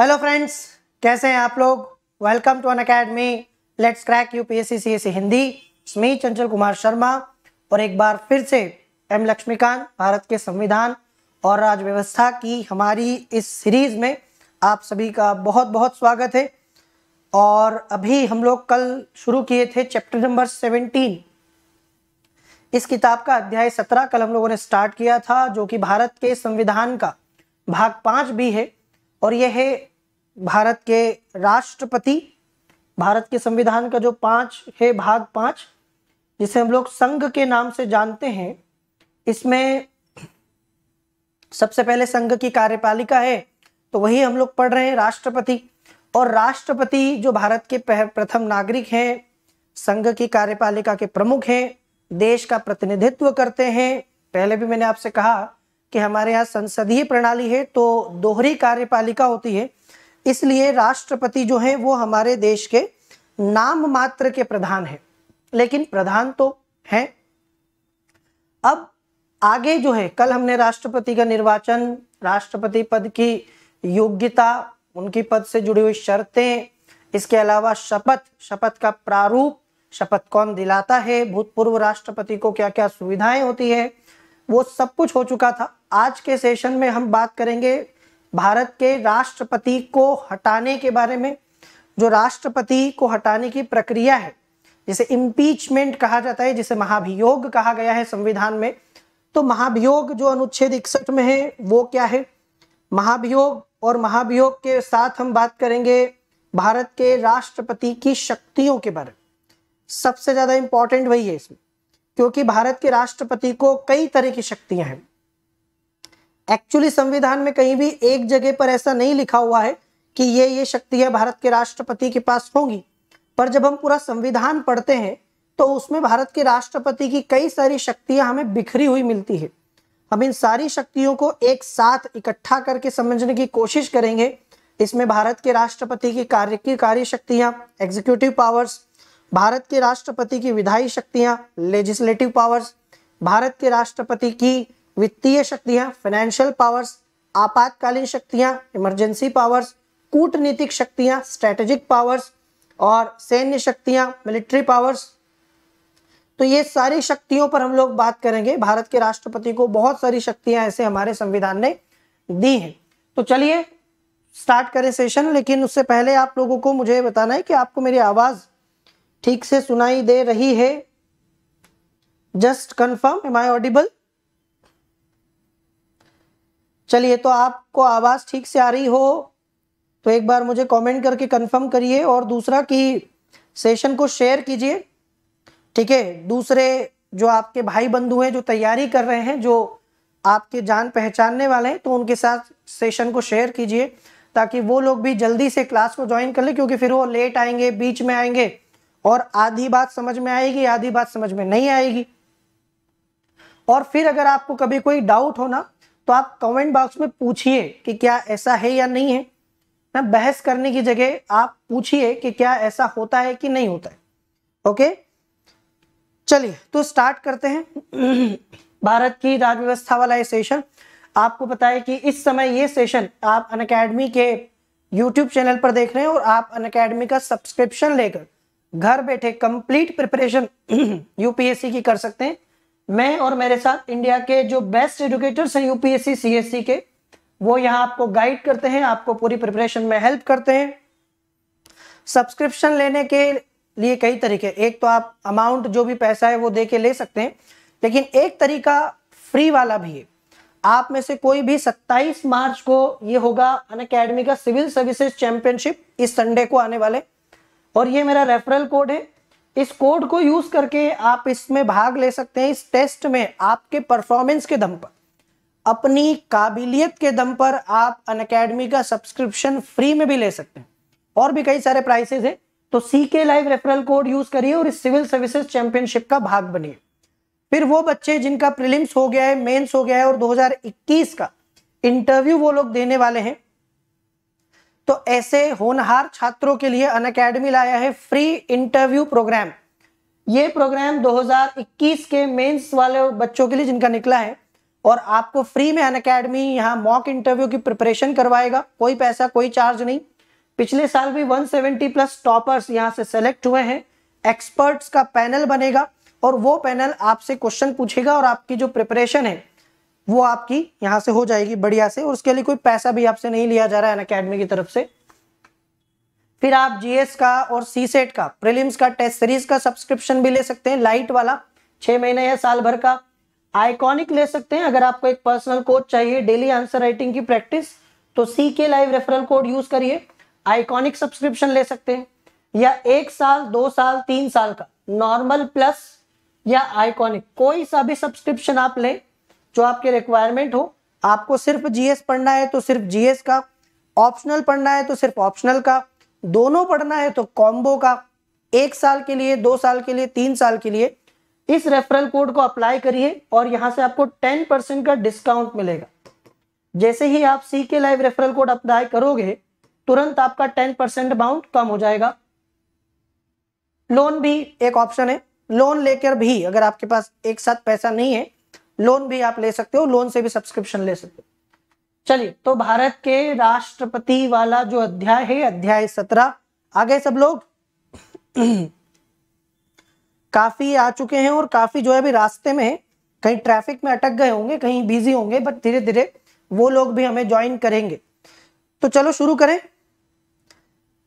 hello friends कैसे हैं आप लोग welcome to Unacademy let's crack U P S C C S Hindi स्मी चंचल कुमार शर्मा और एक बार फिर से एम लक्ष्मीकांत भारत के संविधान और राज व्यवस्था की हमारी इस सीरीज में आप सभी का बहुत बहुत स्वागत है और अभी हम लोग कल शुरू किए थे चैप्टर नंबर सेवनटीन इस किताब का अध्याय सत्रह कल हम लोगों ने स्टार्ट किया था जो कि भारत के संविधान का भाग पाँच भी है और यह है भारत के राष्ट्रपति भारत के संविधान का जो पांच है भाग पांच जिसे हम लोग संघ के नाम से जानते हैं इसमें सबसे पहले संघ की कार्यपालिका है तो वही हम लोग पढ़ रहे हैं राष्ट्रपति और राष्ट्रपति जो भारत के प्रथम नागरिक हैं संघ की कार्यपालिका के प्रमुख हैं देश का प्रतिनिधित्व करते हैं पहले भी मैंने आपसे कहा कि हमारे यहाँ संसदीय प्रणाली है तो दोहरी कार्यपालिका होती है इसलिए राष्ट्रपति जो है वो हमारे देश के नाम मात्र के प्रधान है लेकिन प्रधान तो है अब आगे जो है कल हमने राष्ट्रपति का निर्वाचन राष्ट्रपति पद की योग्यता उनकी पद से जुड़ी हुई शर्तें इसके अलावा शपथ शपथ का प्रारूप शपथ कौन दिलाता है भूतपूर्व राष्ट्रपति को क्या क्या सुविधाएं होती है वो सब कुछ हो चुका था आज के सेशन में हम बात करेंगे भारत के राष्ट्रपति को हटाने के बारे में जो राष्ट्रपति को हटाने की प्रक्रिया है जिसे इम्पीचमेंट कहा जाता है जिसे महाभियोग कहा गया है संविधान में तो महाभियोग जो अनुच्छेद इकसठ में है वो क्या है महाभियोग और महाभियोग के साथ हम बात करेंगे भारत के राष्ट्रपति की शक्तियों के बारे में सबसे ज्यादा इंपॉर्टेंट वही है इसमें क्योंकि भारत के राष्ट्रपति को कई तरह की शक्तियां हैं एक्चुअली संविधान में कहीं भी एक जगह पर ऐसा नहीं लिखा हुआ है कि ये ये है भारत के राष्ट्रपति के पास होंगी पर जब हम पूरा संविधान पढ़ते हैं तो उसमें भारत के राष्ट्रपति की कई सारी शक्तियां हमें बिखरी हुई मिलती है हम इन सारी शक्तियों को एक साथ इकट्ठा करके समझने की कोशिश करेंगे इसमें भारत के राष्ट्रपति की कार्य की कार्य शक्तियां एग्जीक्यूटिव पावर्स भारत के राष्ट्रपति की विधायी शक्तियां लेजिस्लेटिव पावर्स भारत के राष्ट्रपति की वित्तीय शक्तियां फाइनेंशियल पावर्स आपातकालीन शक्तियां इमरजेंसी पावर्स कूटनीतिक शक्तियां स्ट्रेटेजिक पावर्स और सैन्य शक्तियां मिलिट्री पावर्स तो ये सारी शक्तियों पर हम लोग बात करेंगे भारत के राष्ट्रपति को बहुत सारी शक्तियां ऐसे हमारे संविधान ने दी हैं तो चलिए स्टार्ट करें सेशन लेकिन उससे पहले आप लोगों को मुझे बताना है कि आपको मेरी आवाज़ ठीक से सुनाई दे रही है just confirm am I audible चलिए तो आपको आवाज़ ठीक से आ रही हो तो एक बार मुझे कमेंट करके कंफर्म करिए और दूसरा कि सेशन को शेयर कीजिए ठीक है दूसरे जो आपके भाई बंधु हैं जो तैयारी कर रहे हैं जो आपके जान पहचानने वाले हैं तो उनके साथ सेशन को शेयर कीजिए ताकि वो लोग भी जल्दी से क्लास को ज्वाइन कर ले क्योंकि फिर वो लेट आएंगे बीच में आएंगे और आधी बात समझ में आएगी आधी बात समझ में नहीं आएगी और फिर अगर आपको कभी कोई डाउट हो ना तो आप कमेंट बॉक्स में पूछिए कि क्या ऐसा है या नहीं है ना बहस करने की जगह आप पूछिए कि क्या ऐसा होता है कि नहीं होता है ओके चलिए तो स्टार्ट करते हैं भारत की राजव्यवस्था वाला ये सेशन आपको पता है कि इस समय ये सेशन आप अन के यूट्यूब चैनल पर देख रहे हैं और आप अन का सब्सक्रिप्शन लेकर घर बैठे कंप्लीट प्रिपरेशन यूपीएससी की कर सकते हैं मैं और मेरे साथ इंडिया के जो बेस्ट एजुकेटर्स हैं यूपीएससी सीएससी के वो यहाँ आपको गाइड करते हैं आपको पूरी प्रिपरेशन में हेल्प करते हैं सब्सक्रिप्शन लेने के लिए कई तरीके एक तो आप अमाउंट जो भी पैसा है वो दे के ले सकते हैं लेकिन एक तरीका फ्री वाला भी है आप में से कोई भी 27 मार्च को ये होगा अन अकेडमी का सिविल सर्विसेज चैंपियनशिप इस संडे को आने वाले और ये मेरा रेफरल कोड है इस कोड को यूज करके आप इसमें भाग ले सकते हैं इस टेस्ट में आपके परफॉर्मेंस के दम पर अपनी काबिलियत के दम पर आप अन का सब्सक्रिप्शन फ्री में भी ले सकते हैं और भी कई सारे प्राइसेस हैं तो C K live referral code use करिए और इस सिविल सर्विसेज चैंपियनशिप का भाग बनिए फिर वो बच्चे जिनका प्रिलिम्स हो गया है मेन्स हो गया है और दो का इंटरव्यू वो लोग देने वाले हैं तो ऐसे होनहार छात्रों के लिए अनकेडमी लाया है फ्री इंटरव्यू प्रोग्राम ये प्रोग्राम 2021 के मेंस वाले बच्चों के लिए जिनका निकला है और आपको फ्री में अनअकेडमी यहाँ मॉक इंटरव्यू की प्रिपरेशन करवाएगा कोई पैसा कोई चार्ज नहीं पिछले साल भी 170 प्लस टॉपर्स यहाँ से सेलेक्ट हुए हैं एक्सपर्ट्स का पैनल बनेगा और वो पैनल आपसे क्वेश्चन पूछेगा और आपकी जो प्रिपरेशन है वो आपकी यहाँ से हो जाएगी बढ़िया से और उसके लिए कोई पैसा भी आपसे नहीं लिया जा रहा है अकेडमी की तरफ से फिर आप जीएस का और सी सेट का प्रीलिम्स का टेस्ट सीरीज का सब्सक्रिप्शन भी ले सकते हैं लाइट वाला छह महीने या साल भर का आइकॉनिक ले सकते हैं अगर आपको एक पर्सनल कोच चाहिए डेली आंसर राइटिंग की प्रैक्टिस तो C K live referral code use करिए आइकॉनिक सब्सक्रिप्शन ले सकते हैं या एक साल दो साल तीन साल का नॉर्मल प्लस या आइकॉनिक कोई सा भी सब्सक्रिप्शन आप लें जो आपके रिक्वायरमेंट हो आपको सिर्फ जीएस पढ़ना है तो सिर्फ जीएस का ऑप्शनल पढ़ना है तो सिर्फ ऑप्शनल का दोनों पढ़ना है तो कॉम्बो का एक साल के लिए दो साल के लिए तीन साल के लिए इस रेफरल कोड को अप्लाई करिए और यहां से आपको टेन परसेंट का डिस्काउंट मिलेगा जैसे ही आप सी K live referral code apply करोगे तुरंत आपका टेन परसेंट अमाउंट कम हो जाएगा लोन भी एक ऑप्शन है लोन लेकर भी अगर आपके पास एक साथ पैसा नहीं है लोन भी आप ले सकते हो लोन से भी सब्सक्रिप्शन ले सकते हो चलिए तो भारत के राष्ट्रपति वाला जो अध्याय है अध्याय सत्रह आगे सब लोग काफी आ चुके हैं और काफी जो है अभी रास्ते में कहीं ट्रैफिक में अटक गए होंगे कहीं बिजी होंगे बट धीरे धीरे वो लोग भी हमें ज्वाइन करेंगे तो चलो शुरू करें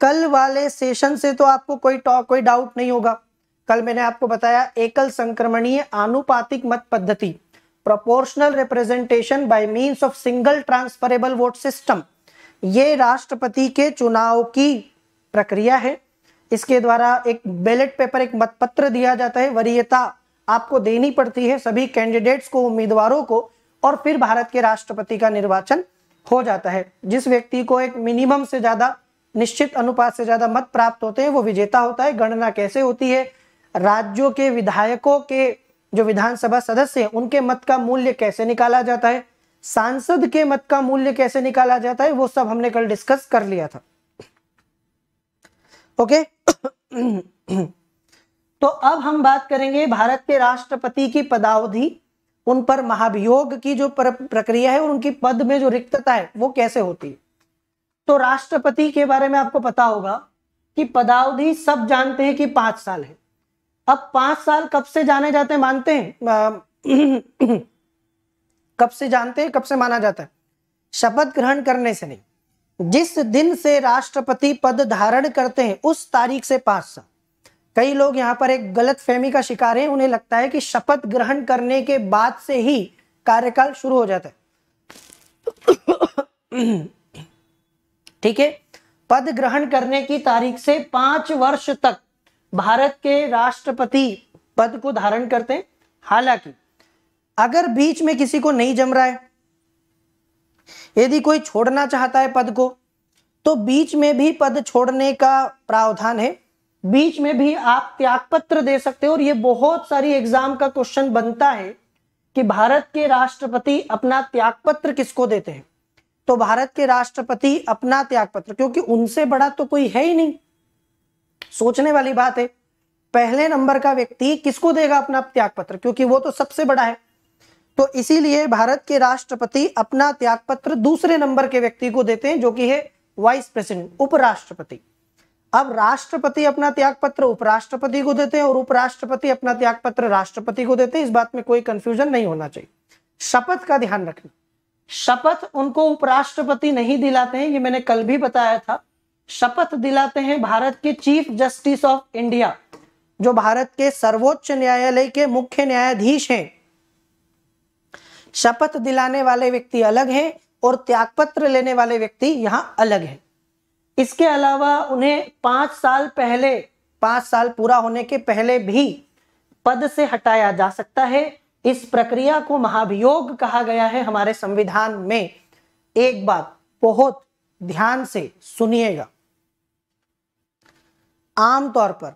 कल वाले सेशन से तो आपको कोई टॉक कोई डाउट नहीं होगा कल मैंने आपको बताया एकल संक्रमणीय आनुपातिक मत पद्धति proportional representation by means of single transferable vote system ये राष्ट्रपति के चुनाव की प्रक्रिया है इसके द्वारा एक बैलेट पेपर एक मतपत्र दिया जाता है वरीयता आपको देनी पड़ती है सभी कैंडिडेट्स को उम्मीदवारों को और फिर भारत के राष्ट्रपति का निर्वाचन हो जाता है जिस व्यक्ति को एक मिनिमम से ज्यादा निश्चित अनुपात से ज्यादा मत प्राप्त होते हैं वो विजेता होता है गणना कैसे होती है राज्यों के विधायकों के जो विधानसभा सदस्य हैं उनके मत का मूल्य कैसे निकाला जाता है सांसद के मत का मूल्य कैसे निकाला जाता है वो सब हमने कल डिस्कस कर लिया था ओके तो अब हम बात करेंगे भारत के राष्ट्रपति की पदावधि उन पर महाभियोग की जो प्रक्रिया है और उनकी पद में जो रिक्तता है वो कैसे होती है तो राष्ट्रपति के बारे में आपको पता होगा कि पदावधि सब जानते हैं कि पांच साल है अब पांच साल कब से जाने जाते हैं मानते हैं कब से जानते हैं कब से माना जाता है शपथ ग्रहण करने से नहीं जिस दिन से राष्ट्रपति पद धारण करते हैं उस तारीख से पांच साल कई लोग यहां पर एक गलत फहमी का शिकार है उन्हें लगता है कि शपथ ग्रहण करने के बाद से ही कार्यकाल शुरू हो जाता है ठीक है पद ग्रहण करने की तारीख से पांच वर्ष तक भारत के राष्ट्रपति पद को धारण करते हैं हालांकि अगर बीच में किसी को नहीं जम रहा है यदि कोई छोड़ना चाहता है पद को तो बीच में भी पद छोड़ने का प्रावधान है बीच में भी आप त्यागपत्र दे सकते हो और ये बहुत सारी एग्जाम का क्वेश्चन बनता है कि भारत के राष्ट्रपति अपना त्यागपत्र किसको देते हैं तो भारत के राष्ट्रपति अपना त्यागपत्र क्योंकि उनसे बड़ा तो कोई है ही नहीं सोचने वाली बात है पहले नंबर का व्यक्ति किसको देगा अपना त्याग पत्र क्योंकि वो तो सबसे बड़ा है तो इसीलिए भारत के राष्ट्रपति अपना त्याग पत्र दूसरे नंबर के व्यक्ति को देते हैं जो कि है वाइस प्रेसिडेंट उपराष्ट्रपति अब राष्ट्रपति अपना त्याग पत्र उपराष्ट्रपति को देते हैं और उपराष्ट्रपति अपना त्याग पत्र राष्ट्रपति को देते हैं इस बात में कोई कंफ्यूजन नहीं होना चाहिए शपथ का ध्यान रखना शपथ उनको उपराष्ट्रपति नहीं दिलाते हैं ये मैंने कल भी बताया था शपथ दिलाते हैं भारत के चीफ जस्टिस ऑफ इंडिया जो भारत के सर्वोच्च न्यायालय के मुख्य न्यायाधीश हैं शपथ दिलाने वाले व्यक्ति अलग हैं और त्यागपत्र लेने वाले व्यक्ति यहां अलग हैं इसके अलावा उन्हें पांच साल पहले पांच साल पूरा होने के पहले भी पद से हटाया जा सकता है इस प्रक्रिया को महाभियोग कहा गया है हमारे संविधान में एक बात बहुत ध्यान से सुनिएगा आम तौर पर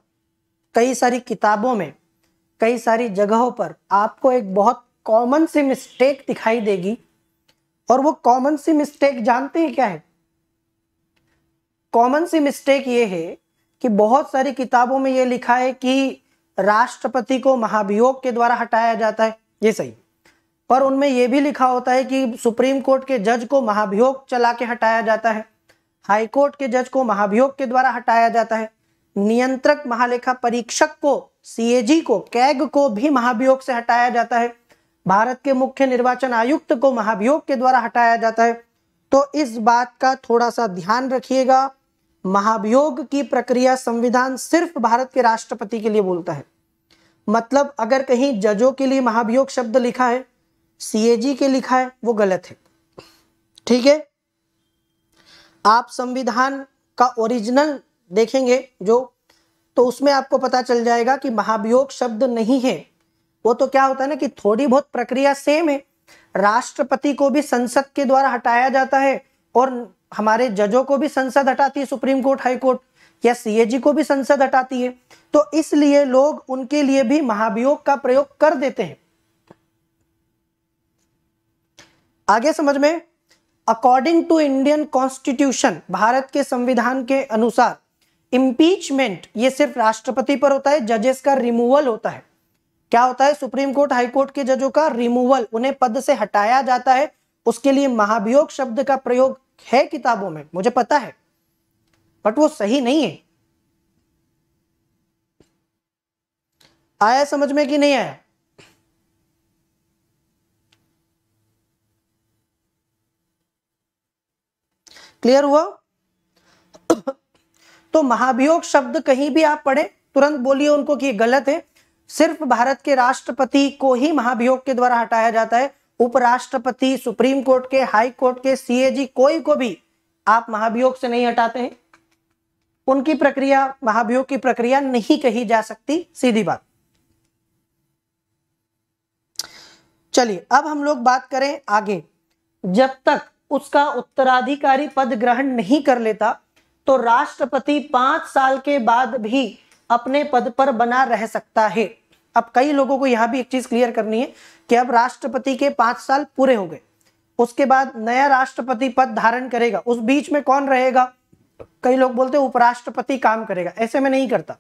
कई सारी किताबों में कई सारी जगहों पर आपको एक बहुत कॉमन सी मिस्टेक दिखाई देगी और वो कॉमन सी मिस्टेक जानते हैं क्या है कॉमन सी मिस्टेक ये है कि बहुत सारी किताबों में ये लिखा है कि राष्ट्रपति को महाभियोग के द्वारा हटाया जाता है ये सही पर उनमें यह भी लिखा होता है कि सुप्रीम कोर्ट के जज को महाभियोग चला के हटाया जाता है हाई कोर्ट के जज को महाभियोग के द्वारा हटाया जाता है नियंत्रक महालेखा परीक्षक को सीएजी को कैग को भी महाभियोग से हटाया जाता है भारत के मुख्य निर्वाचन आयुक्त को महाभियोग के द्वारा हटाया जाता है तो इस बात का थोड़ा सा ध्यान रखिएगा महाभियोग की प्रक्रिया संविधान सिर्फ भारत के राष्ट्रपति के लिए बोलता है मतलब अगर कहीं जजों के लिए महाभियोग शब्द लिखा है सीएजी के लिखा है वो गलत है ठीक है आप संविधान का ओरिजिनल देखेंगे जो तो उसमें आपको पता चल जाएगा कि महाभियोग शब्द नहीं है वो तो क्या होता है ना कि थोड़ी बहुत प्रक्रिया सेम है राष्ट्रपति को भी संसद के द्वारा हटाया जाता है और हमारे जजों को भी संसद हटाती है सुप्रीम कोर्ट हाई कोर्ट या सीएजी को भी संसद हटाती है तो इसलिए लोग उनके लिए भी महाभियोग का प्रयोग कर देते हैं आगे समझ में according to Indian constitution Bharat के संविधान के अनुसार इम्पीचमेंट ये सिर्फ राष्ट्रपति पर होता है जजेस का रिमूवल होता है क्या होता है सुप्रीम कोर्ट हाई कोर्ट के जजों का रिमूवल उन्हें पद से हटाया जाता है उसके लिए महाभियोग शब्द का प्रयोग है किताबों में मुझे पता है बट वो सही नहीं है आया समझ में कि नहीं आया क्लियर हुआ तो महाभियोग शब्द कहीं भी आप पढ़े तुरंत बोलिए उनको कि गलत है सिर्फ भारत के राष्ट्रपति को ही महाभियोग के द्वारा हटाया जाता है उपराष्ट्रपति सुप्रीम कोर्ट के हाई कोर्ट के सीएजी कोई को भी आप महाभियोग से नहीं हटाते हैं उनकी प्रक्रिया महाभियोग की प्रक्रिया नहीं कही जा सकती सीधी बात चलिए अब हम लोग बात करें आगे जब तक उसका उत्तराधिकारी पद ग्रहण नहीं कर लेता तो राष्ट्रपति पांच साल के बाद भी अपने पद पर बना रह सकता है अब कई लोगों को यह भी एक चीज क्लियर करनी है कि अब राष्ट्रपति के पांच साल पूरे हो गए उसके बाद नया राष्ट्रपति पद धारण करेगा उस बीच में कौन रहेगा कई लोग बोलते हैं उपराष्ट्रपति काम करेगा ऐसे में नहीं करता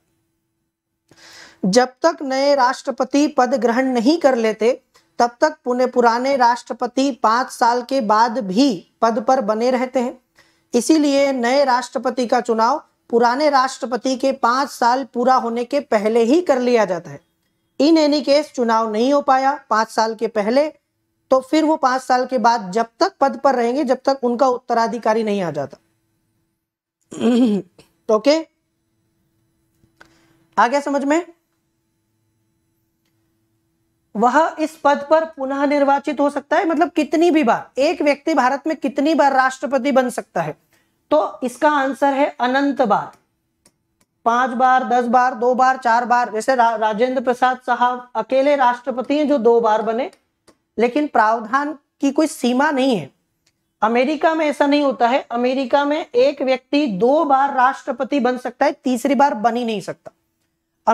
जब तक नए राष्ट्रपति पद ग्रहण नहीं कर लेते तब तक पुणे पुराने राष्ट्रपति पांच साल के बाद भी पद पर बने रहते हैं इसीलिए नए राष्ट्रपति का चुनाव पुराने राष्ट्रपति के पांच साल पूरा होने के पहले ही कर लिया जाता है इन एनी केस चुनाव नहीं हो पाया पांच साल के पहले तो फिर वो पांच साल के बाद जब तक पद पर रहेंगे जब तक उनका उत्तराधिकारी नहीं आ जाता ओके आ गया समझ में वह इस पद पर पुनः निर्वाचित हो सकता है मतलब कितनी भी बार एक व्यक्ति भारत में कितनी बार राष्ट्रपति बन सकता है तो इसका आंसर है अनंत बार पांच बार दस बार दो बार चार बार जैसे रा, राजेंद्र प्रसाद साहब अकेले राष्ट्रपति हैं जो दो बार बने लेकिन प्रावधान की कोई सीमा नहीं है अमेरिका में ऐसा नहीं होता है अमेरिका में एक व्यक्ति दो बार राष्ट्रपति बन सकता है तीसरी बार बन ही नहीं सकता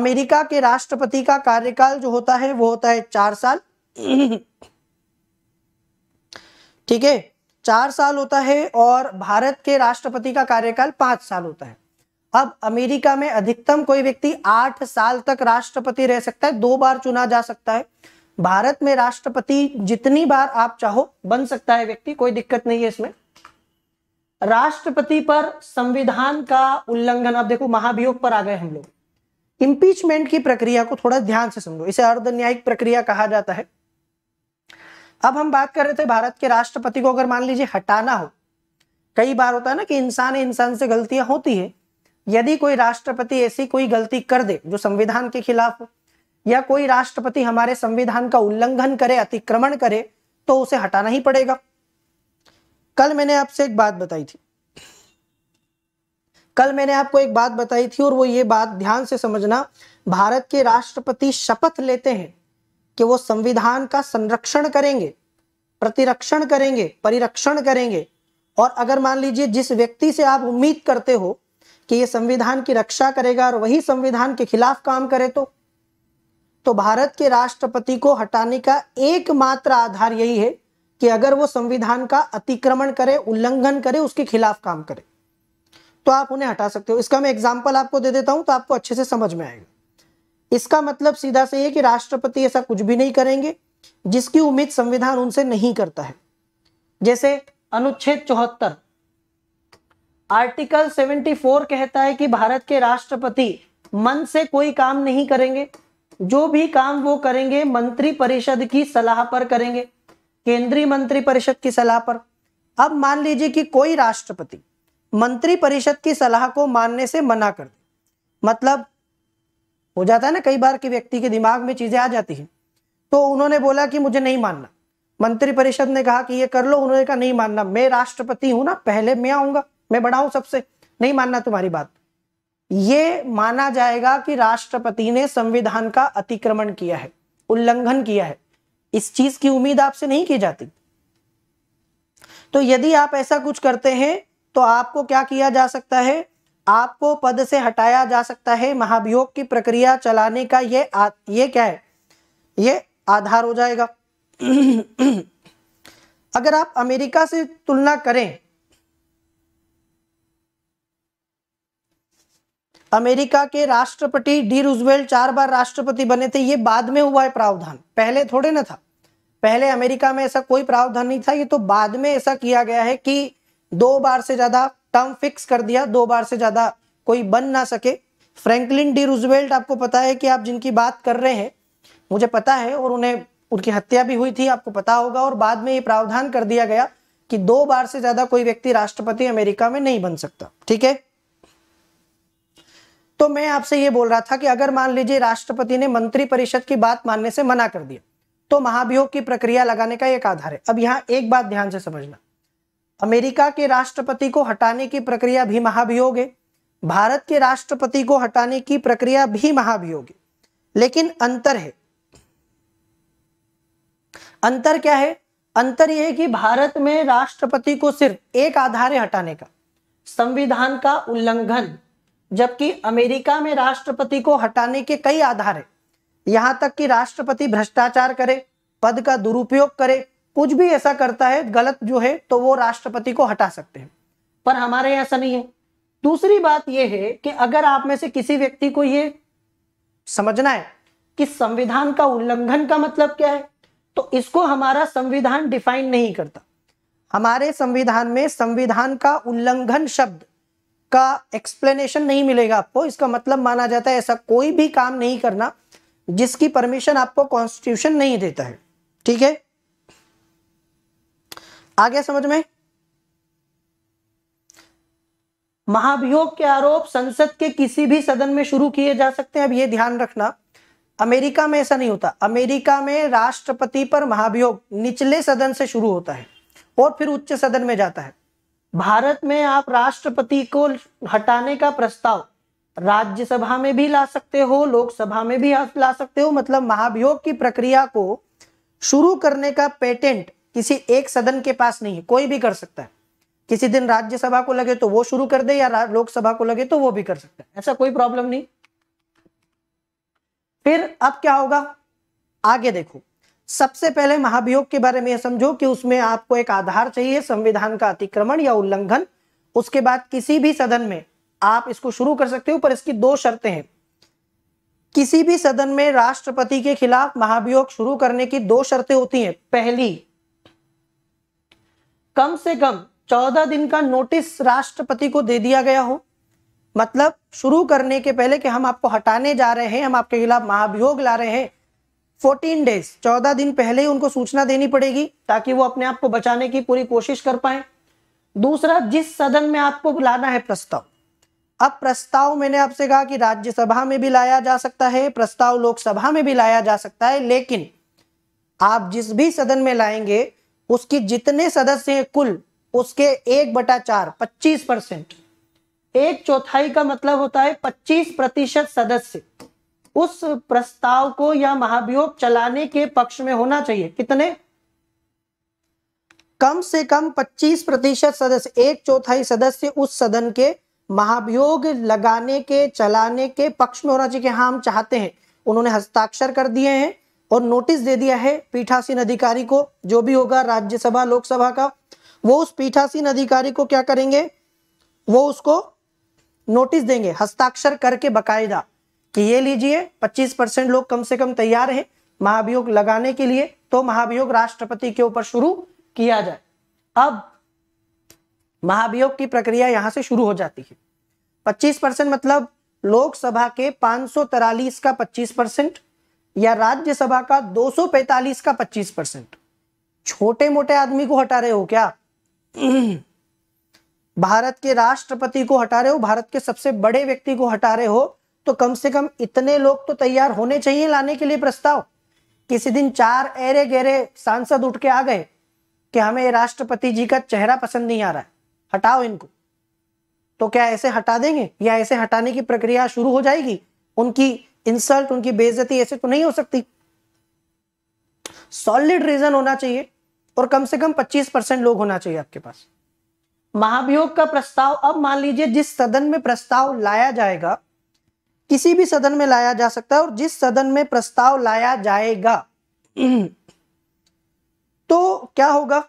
अमेरिका के राष्ट्रपति का कार्यकाल जो होता है वो होता है चार साल ठीक है चार साल होता है और भारत के राष्ट्रपति का कार्यकाल पांच साल होता है अब अमेरिका में अधिकतम कोई व्यक्ति आठ साल तक राष्ट्रपति रह सकता है दो बार चुना जा सकता है भारत में राष्ट्रपति जितनी बार आप चाहो बन सकता है व्यक्ति कोई दिक्कत नहीं है इसमें राष्ट्रपति पर संविधान का उल्लंघन आप देखो महाभियोग पर आ गए हम लोग इम्पीचमेंट की प्रक्रिया को थोड़ा ध्यान से समझो इसे अर्ध न्यायिक प्रक्रिया कहा जाता है अब हम बात कर रहे थे भारत के राष्ट्रपति को अगर मान लीजिए हटाना हो कई बार होता है ना कि इंसान इंसान से गलतियां होती है यदि कोई राष्ट्रपति ऐसी कोई गलती कर दे जो संविधान के खिलाफ हो या कोई राष्ट्रपति हमारे संविधान का उल्लंघन करे अतिक्रमण करे तो उसे हटाना ही पड़ेगा कल मैंने आपसे एक बात बताई थी कल मैंने आपको एक बात बताई थी और वो ये बात ध्यान से समझना भारत के राष्ट्रपति शपथ लेते हैं कि वो संविधान का संरक्षण करेंगे प्रतिरक्षण करेंगे परिरक्षण करेंगे और अगर मान लीजिए जिस व्यक्ति से आप उम्मीद करते हो कि ये संविधान की रक्षा करेगा और वही संविधान के खिलाफ काम करे तो तो भारत के राष्ट्रपति को हटाने का एकमात्र आधार यही है कि अगर वो संविधान का अतिक्रमण करे उल्लंघन करे उसके खिलाफ काम करे तो आप उन्हें हटा सकते हो इसका मैं एग्जाम्पल आपको दे देता हूं तो आपको अच्छे से समझ में आएगा इसका मतलब सीधा से यह कि राष्ट्रपति ऐसा कुछ भी नहीं करेंगे जिसकी उम्मीद संविधान उनसे नहीं करता है जैसे अनुच्छेद चौहत्तर आर्टिकल 74 कहता है कि भारत के राष्ट्रपति मन से कोई काम नहीं करेंगे जो भी काम वो करेंगे मंत्री परिषद की सलाह पर करेंगे केंद्रीय मंत्री परिषद की सलाह पर अब मान लीजिए कि कोई राष्ट्रपति मंत्री परिषद की सलाह को मानने से मना कर दे मतलब हो जाता है ना कई बार कि व्यक्ति के दिमाग में चीजें आ जाती हैं तो उन्होंने बोला कि मुझे नहीं मानना मंत्रिपरिषद ने कहा कि ये कर लो उन्होंने कहा नहीं मानना मैं राष्ट्रपति हूं ना पहले मैं आऊंगा मैं बड़ा हूं सबसे नहीं मानना तुम्हारी बात ये माना जाएगा कि राष्ट्रपति ने संविधान का अतिक्रमण किया है उल्लंघन किया है इस चीज की उम्मीद आपसे नहीं की जाती तो यदि आप ऐसा कुछ करते हैं तो आपको क्या किया जा सकता है आपको पद से हटाया जा सकता है महाभियोग की प्रक्रिया चलाने का ये आ, ये क्या है ये आधार हो जाएगा अगर आप अमेरिका से तुलना करें अमेरिका के राष्ट्रपति डी रुजवेल चार बार राष्ट्रपति बने थे ये बाद में हुआ है प्रावधान पहले थोड़े ना था पहले अमेरिका में ऐसा कोई प्रावधान नहीं था ये तो बाद में ऐसा किया गया है कि दो बार से ज्यादा टर्म फिक्स कर दिया दो बार से ज़्यादा कोई बन ना सके फ्रैंकलिन डी रूजवेल्ट आपको पता है कि आप जिनकी बात कर रहे हैं मुझे पता है और उन्हें उनकी हत्या भी हुई थी आपको पता होगा और बाद में ये प्रावधान कर दिया गया कि दो बार से ज्यादा कोई व्यक्ति राष्ट्रपति अमेरिका में नहीं बन सकता ठीक है तो मैं आपसे ये बोल रहा था कि अगर मान लीजिए राष्ट्रपति ने मंत्री परिषद की बात मानने से मना कर दिया तो महाभियोग की प्रक्रिया लगाने का एक आधार है अब यहां एक बात ध्यान से समझना अमेरिका के राष्ट्रपति को हटाने की प्रक्रिया भी महाभियोग है भारत के राष्ट्रपति को हटाने की प्रक्रिया भी महाभियोग है लेकिन अंतर है अंतर क्या है अंतर यह है कि भारत में राष्ट्रपति को सिर्फ एक आधार है हटाने का संविधान का उल्लंघन जबकि अमेरिका में राष्ट्रपति को हटाने के कई आधार है यहां तक कि राष्ट्रपति भ्रष्टाचार करे पद का दुरुपयोग करे कुछ भी ऐसा करता है गलत जो है तो वो राष्ट्रपति को हटा सकते हैं पर हमारे यहां ऐसा नहीं है दूसरी बात यह है कि अगर आप में से किसी व्यक्ति को यह समझना है कि संविधान का उल्लंघन का मतलब क्या है तो इसको हमारा संविधान डिफाइन नहीं करता हमारे संविधान में संविधान का उल्लंघन शब्द का एक्सप्लेनेशन नहीं मिलेगा आपको इसका मतलब माना जाता है ऐसा कोई भी काम नहीं करना जिसकी परमिशन आपको कॉन्स्टिट्यूशन नहीं देता है ठीक है आ गया समझ में महाभियोग के आरोप संसद के किसी भी सदन में शुरू किए जा सकते हैं अब ये ध्यान रखना अमेरिका में ऐसा नहीं होता अमेरिका में राष्ट्रपति पर महाभियोग निचले सदन से शुरू होता है और फिर उच्च सदन में जाता है भारत में आप राष्ट्रपति को हटाने का प्रस्ताव राज्यसभा में भी ला सकते हो लोकसभा में भी ला सकते हो मतलब महाभियोग की प्रक्रिया को शुरू करने का पेटेंट किसी एक सदन के पास नहीं है कोई भी कर सकता है किसी दिन राज्यसभा को लगे तो वो शुरू कर दे या लोकसभा को लगे तो वो भी कर सकता है ऐसा कोई प्रॉब्लम नहीं फिर अब क्या होगा आगे देखो सबसे पहले महाभियोग के बारे में समझो कि उसमें आपको एक आधार चाहिए संविधान का अतिक्रमण या उल्लंघन उसके बाद किसी भी सदन में आप इसको शुरू कर सकते हो पर इसकी दो शर्तें हैं किसी भी सदन में राष्ट्रपति के खिलाफ महाभियोग शुरू करने की दो शर्तें होती हैं पहली कम से कम चौदह दिन का नोटिस राष्ट्रपति को दे दिया गया हो मतलब शुरू करने के पहले कि हम आपको हटाने जा रहे हैं हम आपके खिलाफ महाभियोग ला रहे हैं फोर्टीन डेज चौदह दिन पहले ही उनको सूचना देनी पड़ेगी ताकि वो अपने आप को बचाने की पूरी कोशिश कर पाए दूसरा जिस सदन में आपको लाना है प्रस्ताव अब प्रस्ताव मैंने आपसे कहा कि राज्यसभा में भी लाया जा सकता है प्रस्ताव लोकसभा में भी लाया जा सकता है लेकिन आप जिस भी सदन में लाएंगे उसकी जितने सदस्य हैं कुल उसके एक बटा चार पच्चीस परसेंट एक चौथाई का मतलब होता है पच्चीस प्रतिशत सदस्य उस प्रस्ताव को या महाभियोग चलाने के पक्ष में होना चाहिए कितने कम से कम 25 प्रतिशत सदस्य एक चौथाई सदस्य उस सदन के महाभियोग लगाने के चलाने के पक्ष में होना चाहिए हाँ हम चाहते हैं उन्होंने हस्ताक्षर कर दिए हैं और नोटिस दे दिया है पीठासीन अधिकारी को जो भी होगा राज्यसभा लोकसभा का वो उस पीठासीन अधिकारी को क्या करेंगे वो उसको नोटिस देंगे हस्ताक्षर करके बकायदा कि ये लीजिए 25 परसेंट लोग कम से कम तैयार हैं महाभियोग लगाने के लिए तो महाभियोग राष्ट्रपति के ऊपर शुरू किया जाए अब महाभियोग की प्रक्रिया यहां से शुरू हो जाती है 25 परसेंट मतलब लोकसभा के पांच का 25 परसेंट या राज्यसभा का 245 का 25 परसेंट छोटे मोटे आदमी को हटा रहे हो क्या भारत के राष्ट्रपति को हटा रहे हो भारत के सबसे बड़े व्यक्ति को हटा रहे हो तो कम से कम इतने लोग तो तैयार होने चाहिए लाने के लिए प्रस्ताव किसी दिन चार एरे गहरे सांसद उठ के आ गए कि हमें राष्ट्रपति जी का चेहरा पसंद नहीं आ रहा है हटाओ इनको तो क्या ऐसे हटा देंगे या ऐसे हटाने की प्रक्रिया शुरू हो जाएगी उनकी इंसल्ट उनकी बेइज्जती ऐसे तो नहीं हो सकती सॉलिड रीजन होना चाहिए और कम से कम 25 परसेंट लोग होना चाहिए आपके पास महाभियोग का प्रस्ताव अब मान लीजिए जिस सदन में प्रस्ताव लाया जाएगा किसी भी सदन में लाया जा सकता है और जिस सदन में प्रस्ताव लाया जाएगा तो क्या होगा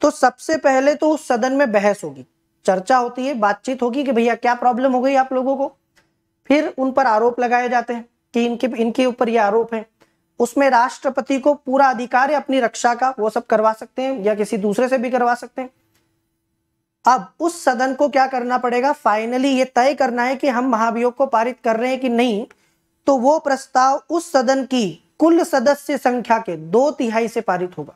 तो सबसे पहले तो उस सदन में बहस होगी चर्चा होती है बातचीत होगी कि भैया क्या प्रॉब्लम हो गई आप लोगों को फिर उन पर आरोप लगाए जाते हैं कि इनके इनके ऊपर ये आरोप है उसमें राष्ट्रपति को पूरा अधिकार है अपनी रक्षा का वो सब करवा सकते हैं या किसी दूसरे से भी करवा सकते हैं अब उस सदन को क्या करना पड़ेगा फाइनली ये तय करना है कि हम महाभियोग को पारित कर रहे हैं कि नहीं तो वो प्रस्ताव उस सदन की कुल सदस्य संख्या के दो तिहाई से पारित होगा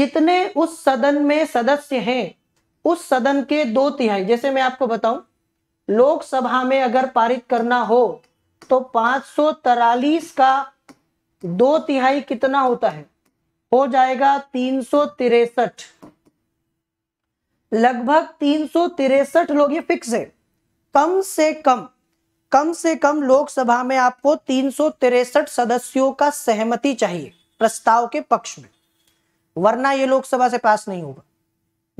जितने उस सदन में सदस्य हैं उस सदन के दो तिहाई जैसे मैं आपको बताऊं लोकसभा में अगर पारित करना हो तो पांच का दो तिहाई कितना होता है हो जाएगा तीन लगभग तीन लोग ये फिक्स है कम से कम कम से कम लोकसभा में आपको तीन सदस्यों का सहमति चाहिए प्रस्ताव के पक्ष में वरना ये लोकसभा से पास नहीं होगा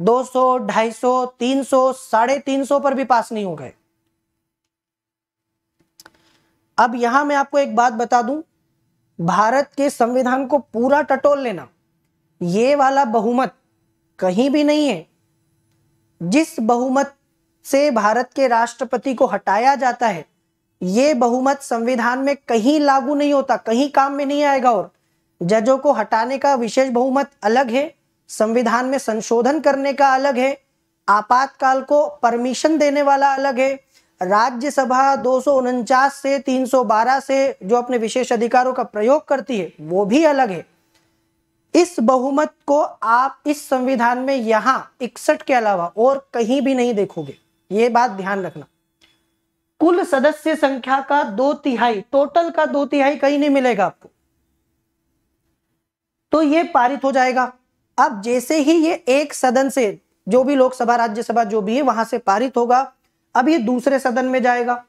दो सौ ढाई सौ तीन सौ साढ़े तीन सौ पर भी पास नहीं हो गए अब यहां मैं आपको एक बात बता दूं भारत के संविधान को पूरा टटोल लेना ये वाला बहुमत कहीं भी नहीं है जिस बहुमत से भारत के राष्ट्रपति को हटाया जाता है ये बहुमत संविधान में कहीं लागू नहीं होता कहीं काम में नहीं आएगा और जजों को हटाने का विशेष बहुमत अलग है संविधान में संशोधन करने का अलग है आपातकाल को परमिशन देने वाला अलग है राज्यसभा दो से 312 से जो अपने विशेष अधिकारों का प्रयोग करती है वो भी अलग है इस बहुमत को आप इस संविधान में यहां इकसठ के अलावा और कहीं भी नहीं देखोगे ये बात ध्यान रखना कुल सदस्य संख्या का दो तिहाई टोटल का दो तिहाई कहीं नहीं मिलेगा आपको तो ये पारित हो जाएगा अब जैसे ही ये एक सदन से जो भी लोकसभा राज्यसभा जो भी है वहां से पारित होगा अब ये दूसरे सदन में जाएगा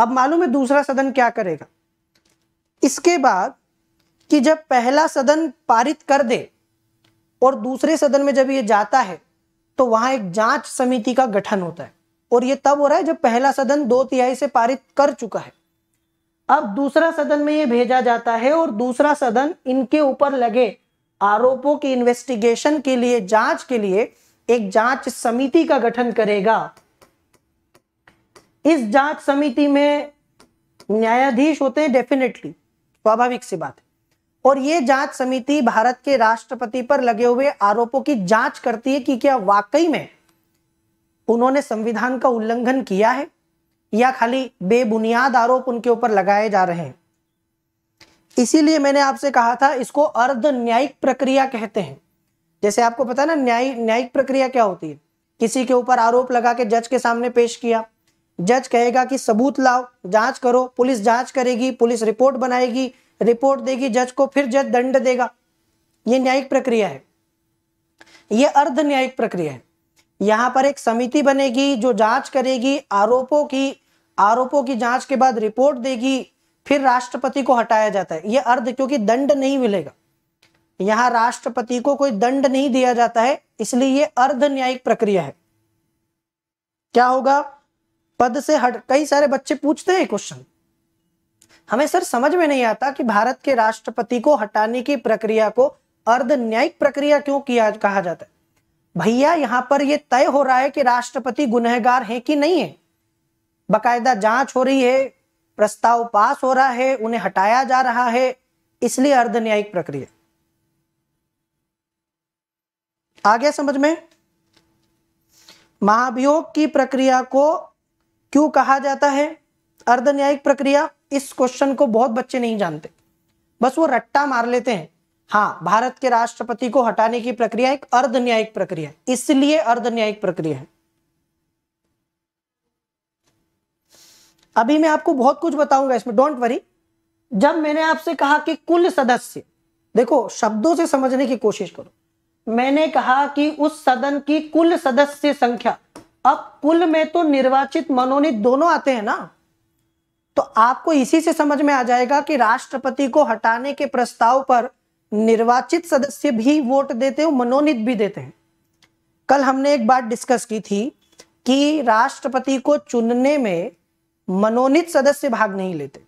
अब मालूम है दूसरा सदन क्या करेगा इसके बाद कि जब पहला सदन पारित कर दे और दूसरे सदन में जब ये जाता है तो वहां एक जांच समिति का गठन होता है और ये तब हो रहा है जब पहला सदन दो तिहाई से पारित कर चुका है अब दूसरा सदन में ये भेजा जाता है और दूसरा सदन इनके ऊपर लगे आरोपों की इन्वेस्टिगेशन के लिए जांच के लिए एक जांच समिति का गठन करेगा इस जांच समिति में न्यायाधीश होते हैं डेफिनेटली स्वाभाविक सी बात है और ये जांच समिति भारत के राष्ट्रपति पर लगे हुए आरोपों की जांच करती है कि क्या वाकई में उन्होंने संविधान का उल्लंघन किया है या खाली बेबुनियाद आरोप उनके ऊपर लगाए जा रहे हैं इसीलिए मैंने आपसे कहा था इसको अर्ध न्यायिक प्रक्रिया कहते हैं जैसे आपको पता है ना न्याय न्यायिक प्रक्रिया क्या होती है किसी के ऊपर आरोप लगा के जज के सामने पेश किया जज कहेगा कि सबूत लाओ जांच करो पुलिस जांच करेगी पुलिस रिपोर्ट बनाएगी रिपोर्ट देगी जज को फिर जज दंड देगा ये न्यायिक प्रक्रिया है ये अर्ध न्यायिक प्रक्रिया है यहां पर एक समिति बनेगी जो जांच करेगी आरोपों की आरोपों की जांच के बाद रिपोर्ट देगी फिर राष्ट्रपति को हटाया जाता है ये अर्ध क्योंकि दंड नहीं मिलेगा यहां राष्ट्रपति को कोई दंड नहीं दिया जाता है इसलिए ये अर्ध न्यायिक प्रक्रिया है क्या होगा पद से हट कई सारे बच्चे पूछते हैं क्वेश्चन हमें सर समझ में नहीं आता कि भारत के राष्ट्रपति को हटाने की प्रक्रिया को अर्ध न्यायिक प्रक्रिया क्यों किया कहा जाता है भैया यहां पर यह तय हो रहा है कि राष्ट्रपति गुनहगार है कि नहीं है बकायदा जांच हो रही है प्रस्ताव पास हो रहा है उन्हें हटाया जा रहा है इसलिए अर्ध न्यायिक प्रक्रिया आ गया समझ में महाभियोग की प्रक्रिया को क्यों कहा जाता है अर्ध न्यायिक प्रक्रिया इस क्वेश्चन को बहुत बच्चे नहीं जानते बस वो रट्टा मार लेते हैं हाँ भारत के राष्ट्रपति को हटाने की प्रक्रिया एक अर्ध न्यायिक प्रक्रिया इसलिए अर्ध न्यायिक प्रक्रिया है अभी मैं आपको बहुत कुछ बताऊंगा इसमें डोंट वरी जब मैंने आपसे कहा कि कुल सदस्य देखो शब्दों से समझने की कोशिश करो मैंने कहा कि उस सदन की कुल सदस्य संख्या अब कुल में तो निर्वाचित मनोनीत दोनों आते हैं ना तो आपको इसी से समझ में आ जाएगा कि राष्ट्रपति को हटाने के प्रस्ताव पर निर्वाचित सदस्य भी वोट देते हैं मनोनीत भी देते हैं कल हमने एक बात डिस्कस की थी कि राष्ट्रपति को चुनने में मनोनीत सदस्य भाग नहीं लेते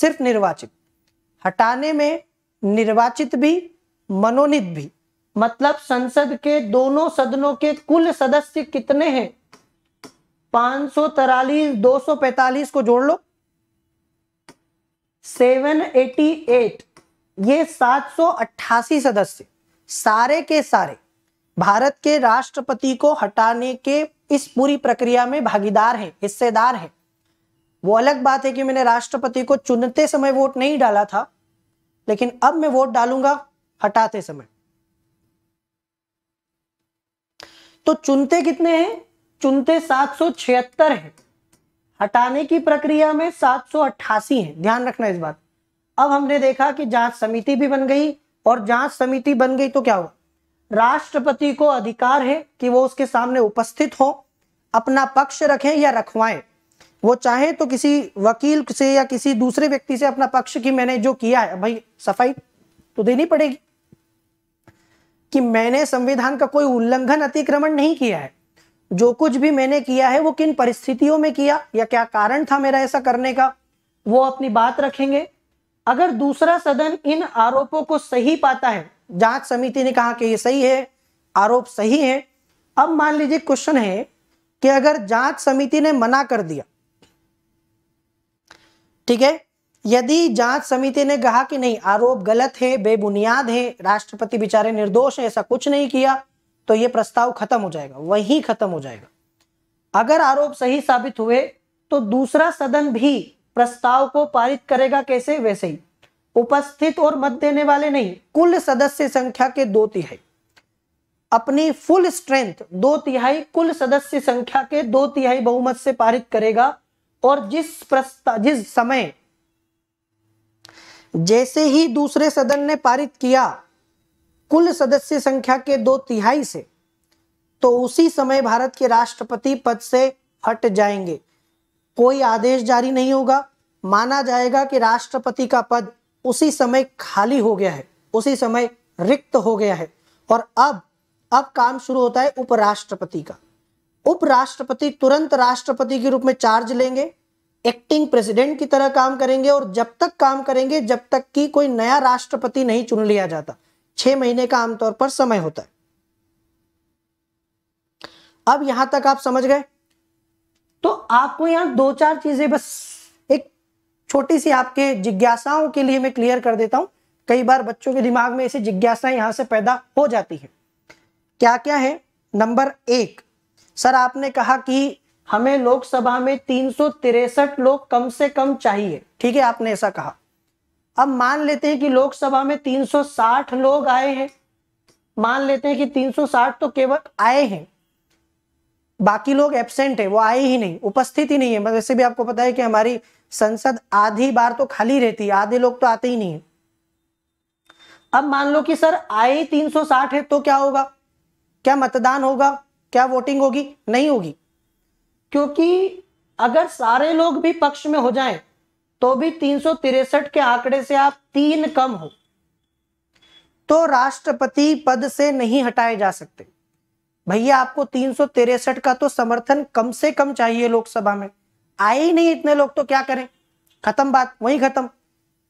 सिर्फ निर्वाचित हटाने में निर्वाचित भी मनोनीत भी मतलब संसद के दोनों सदनों के कुल सदस्य कितने हैं पांच सौ तरालीस दो सौ पैतालीस को जोड़ लो सेवन एटी एट ये सात सौ अट्ठासी सदस्य सारे के सारे भारत के राष्ट्रपति को हटाने के इस पूरी प्रक्रिया में भागीदार हैं हिस्सेदार हैं वो अलग बात है कि मैंने राष्ट्रपति को चुनते समय वोट नहीं डाला था लेकिन अब मैं वोट डालूंगा हटाते समय तो चुनते कितने हैं चुनते सात सौ छिहत्तर है हटाने की प्रक्रिया में सात सौ अट्ठासी है ध्यान रखना इस बात अब हमने देखा कि जांच समिति भी बन गई और जांच समिति बन गई तो क्या हुआ राष्ट्रपति को अधिकार है कि वो उसके सामने उपस्थित हो अपना पक्ष रखें या रखवाएं वो चाहे तो किसी वकील से या किसी दूसरे व्यक्ति से अपना पक्ष की मैंने जो किया है भाई सफाई तो देनी पड़ेगी कि मैंने संविधान का कोई उल्लंघन अतिक्रमण नहीं किया है जो कुछ भी मैंने किया है वो किन परिस्थितियों में किया या क्या कारण था मेरा ऐसा करने का वो अपनी बात रखेंगे अगर दूसरा सदन इन आरोपों को सही पाता है जांच समिति ने कहा कि ये सही है आरोप सही है अब मान लीजिए क्वेश्चन है कि अगर जांच समिति ने मना कर दिया ठीक है यदि जांच समिति ने कहा कि नहीं आरोप गलत है बेबुनियाद है राष्ट्रपति बेचारे निर्दोष है ऐसा कुछ नहीं किया तो यह प्रस्ताव खत्म हो जाएगा वही खत्म हो जाएगा अगर आरोप सही साबित हुए तो दूसरा सदन भी प्रस्ताव को पारित करेगा कैसे वैसे ही उपस्थित और मत देने वाले नहीं कुल सदस्य संख्या के दो तिहाई अपनी फुल स्ट्रेंथ दो तिहाई कुल सदस्य संख्या के दो तिहाई बहुमत से पारित करेगा और जिस प्रस्ताव जिस समय जैसे ही दूसरे सदन ने पारित किया कुल सदस्य संख्या के दो तिहाई से तो उसी समय भारत के राष्ट्रपति पद से हट जाएंगे कोई आदेश जारी नहीं होगा माना जाएगा कि राष्ट्रपति का पद उसी समय खाली हो गया है उसी समय रिक्त हो गया है और अब अब काम शुरू होता है उपराष्ट्रपति का उपराष्ट्रपति तुरंत राष्ट्रपति के रूप में चार्ज लेंगे एक्टिंग प्रेसिडेंट की तरह काम करेंगे और जब तक काम करेंगे जब तक कि कोई नया राष्ट्रपति नहीं चुन लिया जाता छह महीने का आमतौर पर समय होता है अब यहां तक आप समझ गए तो आपको यहां दो चार चीजें बस एक छोटी सी आपके जिज्ञासाओं के लिए मैं क्लियर कर देता हूं कई बार बच्चों के दिमाग में ऐसी जिज्ञासा यहां से पैदा हो जाती है क्या क्या है नंबर एक सर आपने कहा कि हमें लोकसभा में तीन लोग कम से कम चाहिए ठीक है आपने ऐसा कहा अब मान लेते हैं कि लोकसभा में 360 लोग आए हैं मान लेते हैं कि 360 तो केवल आए हैं बाकी लोग एबसेंट है वो आए ही नहीं उपस्थित ही नहीं है मतलब वैसे भी आपको पता है कि हमारी संसद आधी बार तो खाली रहती है आधे लोग तो आते ही नहीं है अब मान लो कि सर आए 360 है तो क्या होगा क्या मतदान होगा क्या वोटिंग होगी नहीं होगी क्योंकि अगर सारे लोग भी पक्ष में हो जाएं तो भी तीन के आंकड़े से आप तीन कम हो तो राष्ट्रपति पद से नहीं हटाए जा सकते भैया आपको तीन का तो समर्थन कम से कम चाहिए लोकसभा में आए ही नहीं इतने लोग तो क्या करें खत्म बात वही खत्म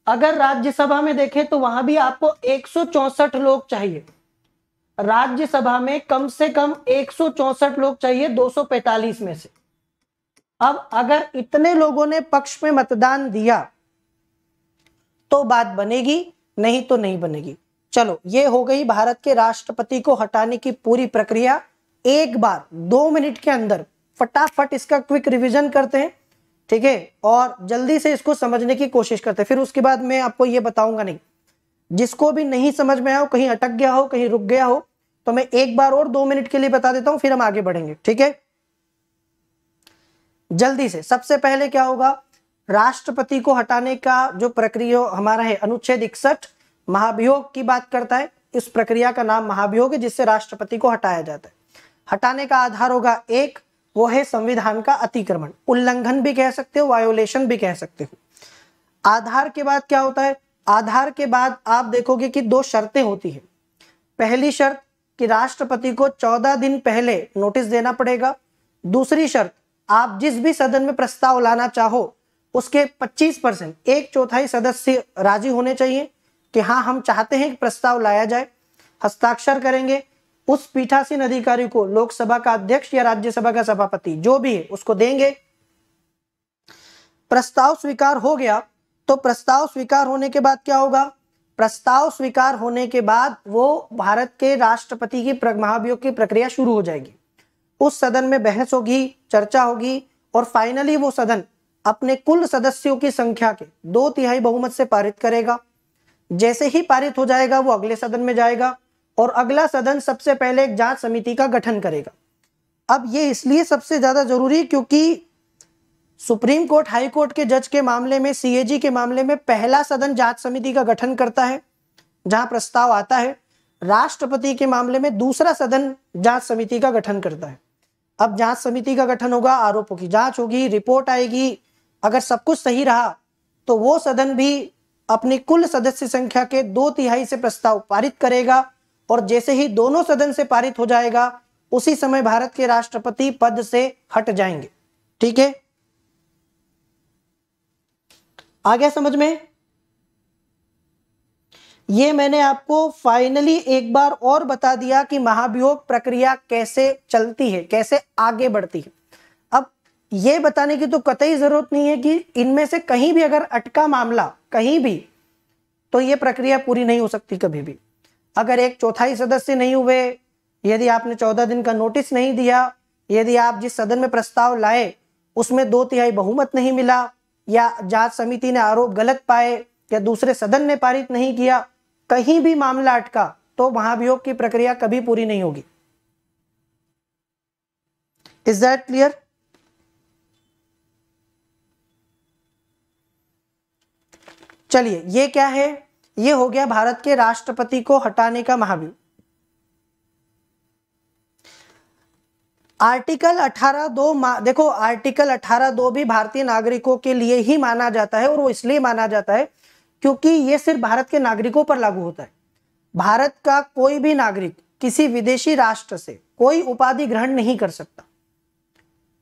अगर राज्यसभा में देखें तो वहां भी आपको एक लोग चाहिए राज्यसभा में कम से कम एक लोग चाहिए 245 में से अब अगर इतने लोगों ने पक्ष में मतदान दिया तो बात बनेगी नहीं तो नहीं बनेगी चलो ये हो गई भारत के राष्ट्रपति को हटाने की पूरी प्रक्रिया एक बार दो मिनट के अंदर फटाफट इसका क्विक रिवीजन करते हैं ठीक है और जल्दी से इसको समझने की कोशिश करते हैं फिर उसके बाद मैं आपको ये बताऊंगा नहीं जिसको भी नहीं समझ में आओ कहीं अटक गया हो कहीं रुक गया हो तो मैं एक बार और दो मिनट के लिए बता देता हूं फिर हम आगे बढ़ेंगे ठीक है जल्दी से सबसे पहले क्या होगा राष्ट्रपति को हटाने का जो प्रक्रिया हमारा है अनुच्छेद इकसठ महाभियोग की बात करता है इस प्रक्रिया का नाम महाभियोग है जिससे राष्ट्रपति को हटाया जाता है हटाने का आधार होगा एक वो है संविधान का अतिक्रमण उल्लंघन भी कह सकते हो वायोलेशन भी कह सकते हो आधार के बाद क्या होता है आधार के बाद आप देखोगे कि दो शर्तें होती है पहली शर्त कि राष्ट्रपति को चौदह दिन पहले नोटिस देना पड़ेगा दूसरी शर्त आप जिस भी सदन में प्रस्ताव लाना चाहो उसके 25 परसेंट एक चौथाई सदस्य राजी होने चाहिए कि हाँ हम चाहते हैं कि प्रस्ताव लाया जाए हस्ताक्षर करेंगे उस पीठासीन अधिकारी को लोकसभा का अध्यक्ष या राज्यसभा का सभापति जो भी है उसको देंगे प्रस्ताव स्वीकार हो गया तो प्रस्ताव स्वीकार होने के बाद क्या होगा प्रस्ताव स्वीकार होने के बाद वो भारत के राष्ट्रपति की महाभियोग की प्रक्रिया शुरू हो जाएगी उस सदन में बहस होगी चर्चा होगी और फाइनली वो सदन अपने कुल सदस्यों की संख्या के दो तिहाई बहुमत से पारित करेगा जैसे ही पारित हो जाएगा वो अगले सदन में जाएगा और अगला सदन सबसे पहले एक जांच समिति का गठन करेगा अब ये इसलिए सबसे ज्यादा जरूरी क्योंकि सुप्रीम कोर्ट हाई कोर्ट के जज के मामले में सीएजी के मामले में पहला सदन जांच समिति का गठन करता है जहां प्रस्ताव आता है राष्ट्रपति के मामले में दूसरा सदन जांच समिति का गठन करता है अब जांच समिति का गठन होगा आरोपों की जांच होगी रिपोर्ट आएगी अगर सब कुछ सही रहा तो वो सदन भी अपनी कुल सदस्य संख्या के दो तिहाई से प्रस्ताव पारित करेगा और जैसे ही दोनों सदन से पारित हो जाएगा उसी समय भारत के राष्ट्रपति पद से हट जाएंगे ठीक है आ गया समझ में ये मैंने आपको फाइनली एक बार और बता दिया कि महाभियोग प्रक्रिया कैसे चलती है कैसे आगे बढ़ती है अब ये बताने की तो कतई जरूरत नहीं है कि इनमें से कहीं भी अगर अटका मामला कहीं भी तो ये प्रक्रिया पूरी नहीं हो सकती कभी भी अगर एक चौथाई सदस्य नहीं हुए यदि आपने चौदह दिन का नोटिस नहीं दिया यदि आप जिस सदन में प्रस्ताव लाए उसमें दो तिहाई बहुमत नहीं मिला या जांच समिति ने आरोप गलत पाए या दूसरे सदन ने पारित नहीं किया कहीं भी मामला अटका तो महाभियोग की प्रक्रिया कभी पूरी नहीं होगी इज दैट क्लियर चलिए ये क्या है ये हो गया भारत के राष्ट्रपति को हटाने का महाभियोग आर्टिकल अठारह दो देखो आर्टिकल अठारह दो भी भारतीय नागरिकों के लिए ही माना जाता है और वो इसलिए माना जाता है क्योंकि ये सिर्फ भारत के नागरिकों पर लागू होता है भारत का कोई भी नागरिक किसी विदेशी राष्ट्र से कोई उपाधि ग्रहण नहीं कर सकता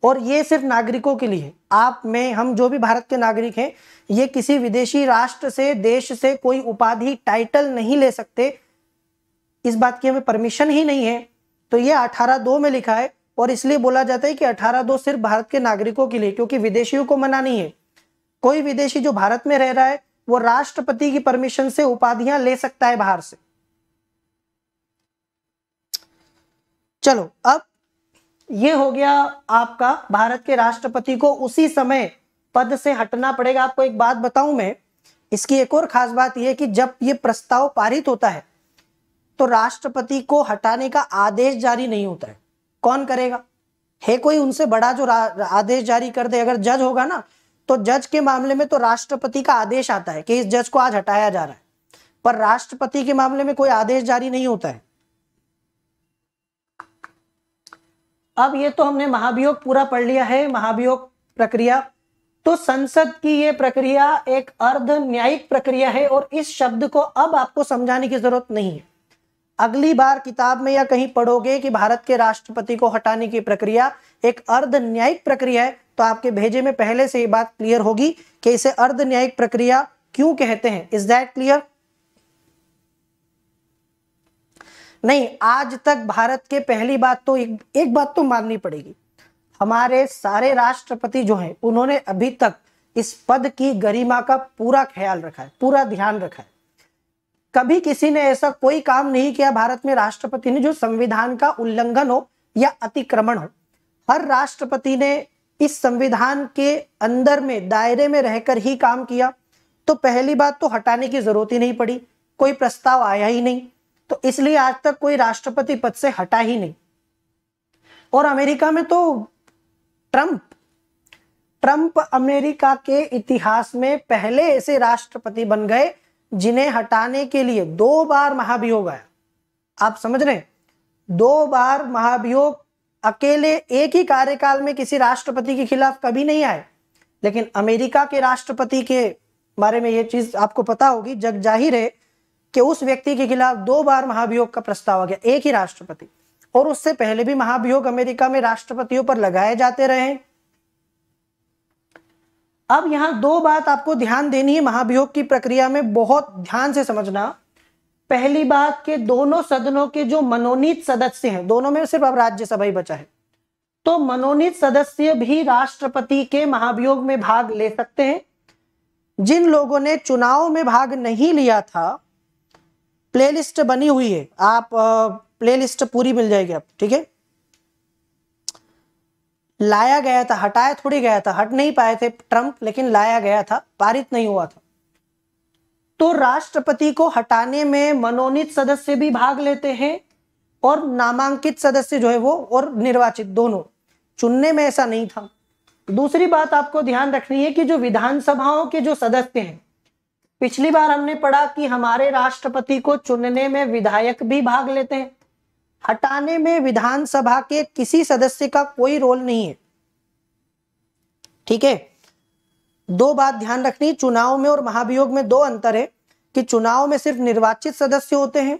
और ये सिर्फ नागरिकों के लिए आप में हम जो भी भारत के नागरिक हैं ये किसी विदेशी राष्ट्र से देश से कोई उपाधि टाइटल नहीं ले सकते इस बात की हमें परमिशन ही नहीं है तो ये अठारह दो में लिखा है और इसलिए बोला जाता है कि अठारह दो सिर्फ भारत के नागरिकों के लिए क्योंकि विदेशियों को मना नहीं है कोई विदेशी जो भारत में रह रहा है वो राष्ट्रपति की परमिशन से उपाधियां ले सकता है बाहर से चलो अब ये हो गया आपका भारत के राष्ट्रपति को उसी समय पद से हटना पड़ेगा आपको एक बात बताऊं मैं इसकी एक और खास बात यह कि जब ये प्रस्ताव पारित होता है तो राष्ट्रपति को हटाने का आदेश जारी नहीं होता है कौन करेगा है कोई उनसे बड़ा जो आदेश जारी कर दे अगर जज होगा ना तो जज के मामले में तो राष्ट्रपति का आदेश आता है कि इस जज को आज हटाया जा रहा है पर राष्ट्रपति के मामले में कोई आदेश जारी नहीं होता है अब ये तो हमने महाभियोग पूरा पढ़ लिया है महाभियोग प्रक्रिया तो संसद की ये प्रक्रिया एक अर्ध न्यायिक प्रक्रिया है और इस शब्द को अब आपको समझाने की जरूरत नहीं है अगली बार किताब में या कहीं पढ़ोगे कि भारत के राष्ट्रपति को हटाने की प्रक्रिया एक अर्ध न्यायिक प्रक्रिया है तो आपके भेजे में पहले से ये बात क्लियर होगी कि इसे अर्ध न्यायिक प्रक्रिया क्यों कहते हैं इज दैट क्लियर नहीं आज तक भारत के पहली बात तो एक, एक बात तो माननी पड़ेगी हमारे सारे राष्ट्रपति जो हैं उन्होंने अभी तक इस पद की गरिमा का पूरा ख्याल रखा है पूरा ध्यान रखा है कभी किसी ने ऐसा कोई काम नहीं किया भारत में राष्ट्रपति ने जो संविधान का उल्लंघन हो या अतिक्रमण हो हर राष्ट्रपति ने इस संविधान के अंदर में दायरे में रहकर ही काम किया तो पहली बात तो हटाने की जरूरत ही नहीं पड़ी कोई प्रस्ताव आया ही नहीं तो इसलिए आज तक कोई राष्ट्रपति पद से हटा ही नहीं और अमेरिका में तो ट्रंप ट्रंप अमेरिका के इतिहास में पहले ऐसे राष्ट्रपति बन गए जिन्हें हटाने के लिए दो बार महाभियोग आया आप समझ रहे दो बार महाभियोग अकेले एक ही कार्यकाल में किसी राष्ट्रपति के खिलाफ कभी नहीं आए लेकिन अमेरिका के राष्ट्रपति के बारे में ये चीज आपको पता होगी जग जाहिर है कि उस व्यक्ति के खिलाफ दो बार महाभियोग का प्रस्ताव आ गया एक ही राष्ट्रपति और उससे पहले भी महाभियोग अमेरिका में राष्ट्रपतियों पर लगाए जाते रहे हैं अब यहां दो बात आपको ध्यान देनी है महाभियोग की प्रक्रिया में बहुत ध्यान से समझना पहली बात के दोनों सदनों के जो मनोनीत सदस्य हैं दोनों में सिर्फ अब राज्यसभा ही बचा है तो मनोनीत सदस्य भी राष्ट्रपति के महाभियोग में भाग ले सकते हैं जिन लोगों ने चुनाव में भाग नहीं लिया था प्लेलिस्ट बनी हुई है आप प्लेलिस्ट पूरी मिल जाएगी आप ठीक है लाया गया था हटाया थोड़ी गया था हट नहीं पाए थे ट्रंप लेकिन लाया गया था पारित नहीं हुआ था तो राष्ट्रपति को हटाने में मनोनीत सदस्य भी भाग लेते हैं और नामांकित सदस्य जो है वो और निर्वाचित दोनों चुनने में ऐसा नहीं था दूसरी बात आपको ध्यान रखनी है कि जो विधानसभाओं के जो सदस्य हैं पिछली बार हमने पढ़ा कि हमारे राष्ट्रपति को चुनने में विधायक भी भाग लेते हैं हटाने में विधानसभा के किसी सदस्य का कोई रोल नहीं है ठीक है दो बात ध्यान रखनी चुनाव में और महाभियोग में दो अंतर है कि चुनाव में सिर्फ निर्वाचित सदस्य होते हैं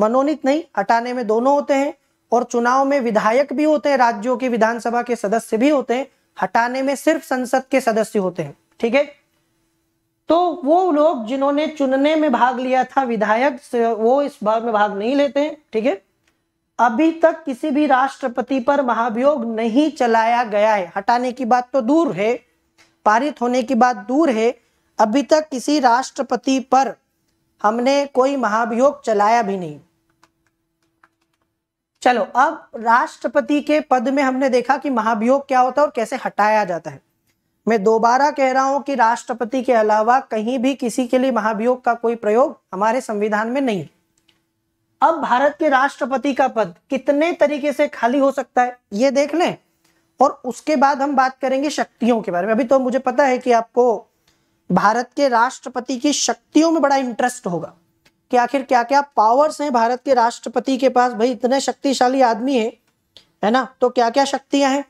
मनोनीत नहीं हटाने में दोनों होते हैं और चुनाव में विधायक भी होते हैं राज्यों के विधानसभा के सदस्य भी होते हैं हटाने में सिर्फ संसद के सदस्य होते हैं ठीक है तो वो लोग जिन्होंने चुनने में भाग लिया था विधायक वो इस भाग में भाग नहीं लेते हैं ठीक है अभी तक किसी भी राष्ट्रपति पर महाभियोग नहीं चलाया गया है हटाने की बात तो दूर है पारित होने की बात दूर है अभी तक किसी राष्ट्रपति पर हमने कोई महाभियोग चलाया भी नहीं चलो अब राष्ट्रपति के पद में हमने देखा कि महाभियोग क्या होता है और कैसे हटाया जाता है मैं दोबारा कह रहा हूं कि राष्ट्रपति के अलावा कहीं भी किसी के लिए महाभियोग का कोई प्रयोग हमारे संविधान में नहीं है अब भारत के राष्ट्रपति का पद कितने तरीके से खाली हो सकता है ये देख लें और उसके बाद हम बात करेंगे शक्तियों के बारे में अभी तो मुझे पता है कि आपको भारत के राष्ट्रपति की शक्तियों में बड़ा इंटरेस्ट होगा कि आखिर क्या क्या पावर्स हैं भारत के राष्ट्रपति के पास भाई इतने शक्तिशाली आदमी है है ना तो क्या क्या शक्तियां हैं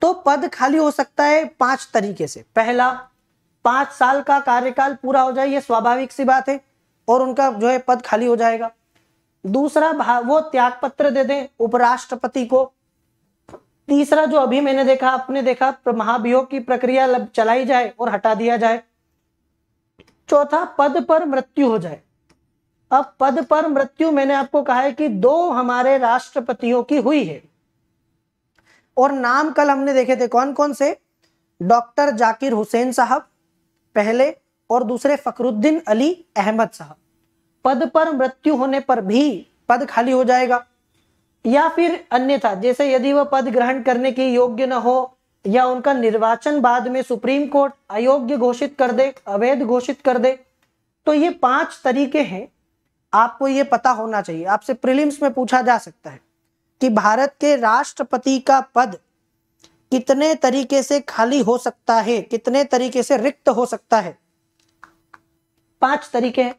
तो पद खाली हो सकता है पांच तरीके से पहला पांच साल का कार्यकाल पूरा हो जाए ये स्वाभाविक सी बात है और उनका जो है पद खाली हो जाएगा दूसरा भाव वो त्याग पत्र दे दें उपराष्ट्रपति को तीसरा जो अभी मैंने देखा आपने देखा महाभियोग की प्रक्रिया चलाई जाए और हटा दिया जाए चौथा पद पर मृत्यु हो जाए अब पद पर मृत्यु मैंने आपको कहा है कि दो हमारे राष्ट्रपतियों की हुई है और नाम कल हमने देखे थे कौन कौन से डॉक्टर जाकिर हुसैन साहब पहले और दूसरे फकरुद्दीन अली अहमद साहब पद पर मृत्यु होने पर भी पद खाली हो जाएगा या फिर अन्यथा जैसे यदि वह पद ग्रहण करने के योग्य न हो या उनका निर्वाचन बाद में सुप्रीम कोर्ट अयोग्य घोषित कर दे अवैध घोषित कर दे तो ये पांच तरीके हैं आपको ये पता होना चाहिए आपसे प्रिलिम्स में पूछा जा सकता है कि भारत के राष्ट्रपति का पद कितने तरीके से खाली हो सकता है कितने तरीके से रिक्त हो सकता है पांच तरीके हैं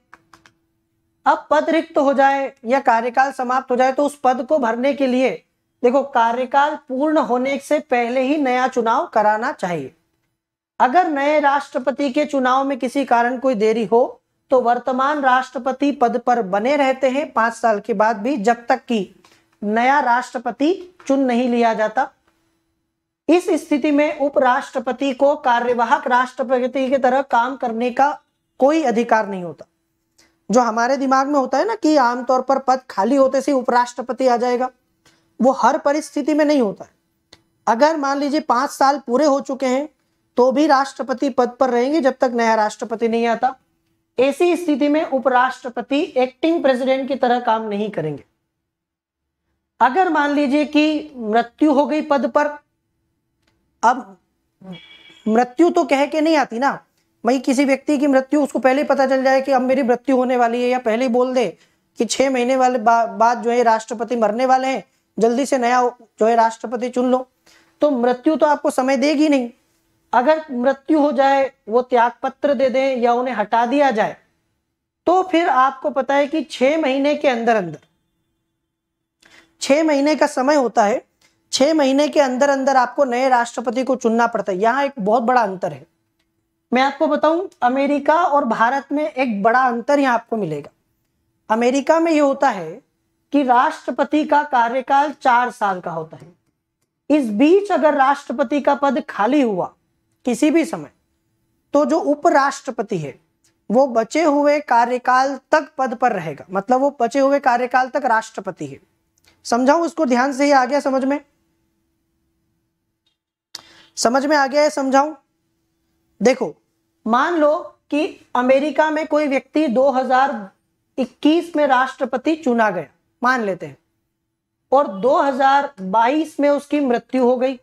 अब पद रिक्त हो जाए या कार्यकाल समाप्त हो जाए तो उस पद को भरने के लिए देखो कार्यकाल पूर्ण होने से पहले ही नया चुनाव कराना चाहिए अगर नए राष्ट्रपति के चुनाव में किसी कारण कोई देरी हो तो वर्तमान राष्ट्रपति पद पर बने रहते हैं पांच साल के बाद भी जब तक कि नया राष्ट्रपति चुन नहीं लिया जाता इस स्थिति में उपराष्ट्रपति को कार्यवाहक राष्ट्रपति की तरह काम करने का कोई अधिकार नहीं होता जो हमारे दिमाग में होता है ना कि आमतौर पर पद खाली होते से उपराष्ट्रपति आ जाएगा वो हर परिस्थिति में नहीं होता है अगर मान लीजिए पांच साल पूरे हो चुके हैं तो भी राष्ट्रपति पद पर रहेंगे जब तक नया राष्ट्रपति नहीं आता ऐसी स्थिति में उपराष्ट्रपति एक्टिंग प्रेसिडेंट की तरह काम नहीं करेंगे अगर मान लीजिए कि मृत्यु हो गई पद पर अब मृत्यु तो कह के नहीं आती ना भाई किसी व्यक्ति की मृत्यु उसको पहले ही पता चल जाए कि अब मेरी मृत्यु होने वाली है या पहले ही बोल दे कि छह महीने वाले बा, बाद जो है राष्ट्रपति मरने वाले हैं जल्दी से नया जो है राष्ट्रपति चुन लो तो मृत्यु तो आपको समय देगी नहीं अगर मृत्यु हो जाए वो त्याग पत्र दे दें या उन्हें हटा दिया जाए तो फिर आपको पता है कि छह महीने के अंदर अंदर छह महीने का समय होता है छह महीने के अंदर अंदर आपको नए राष्ट्रपति को चुनना पड़ता है यहाँ एक बहुत बड़ा अंतर है मैं आपको बताऊं अमेरिका और भारत में एक बड़ा अंतर यहाँ आपको मिलेगा अमेरिका में ये होता है कि राष्ट्रपति का कार्यकाल चार साल का होता है इस बीच अगर राष्ट्रपति का पद खाली हुआ किसी भी समय तो जो उपराष्ट्रपति है वो बचे हुए कार्यकाल तक पद पर रहेगा मतलब वो बचे हुए कार्यकाल तक राष्ट्रपति है समझाऊ इसको ध्यान से ही आ गया समझ में समझ में आ गया है समझाऊ देखो मान लो कि अमेरिका में कोई व्यक्ति 2021 में राष्ट्रपति चुना गया मान लेते हैं और 2022 में उसकी मृत्यु हो गई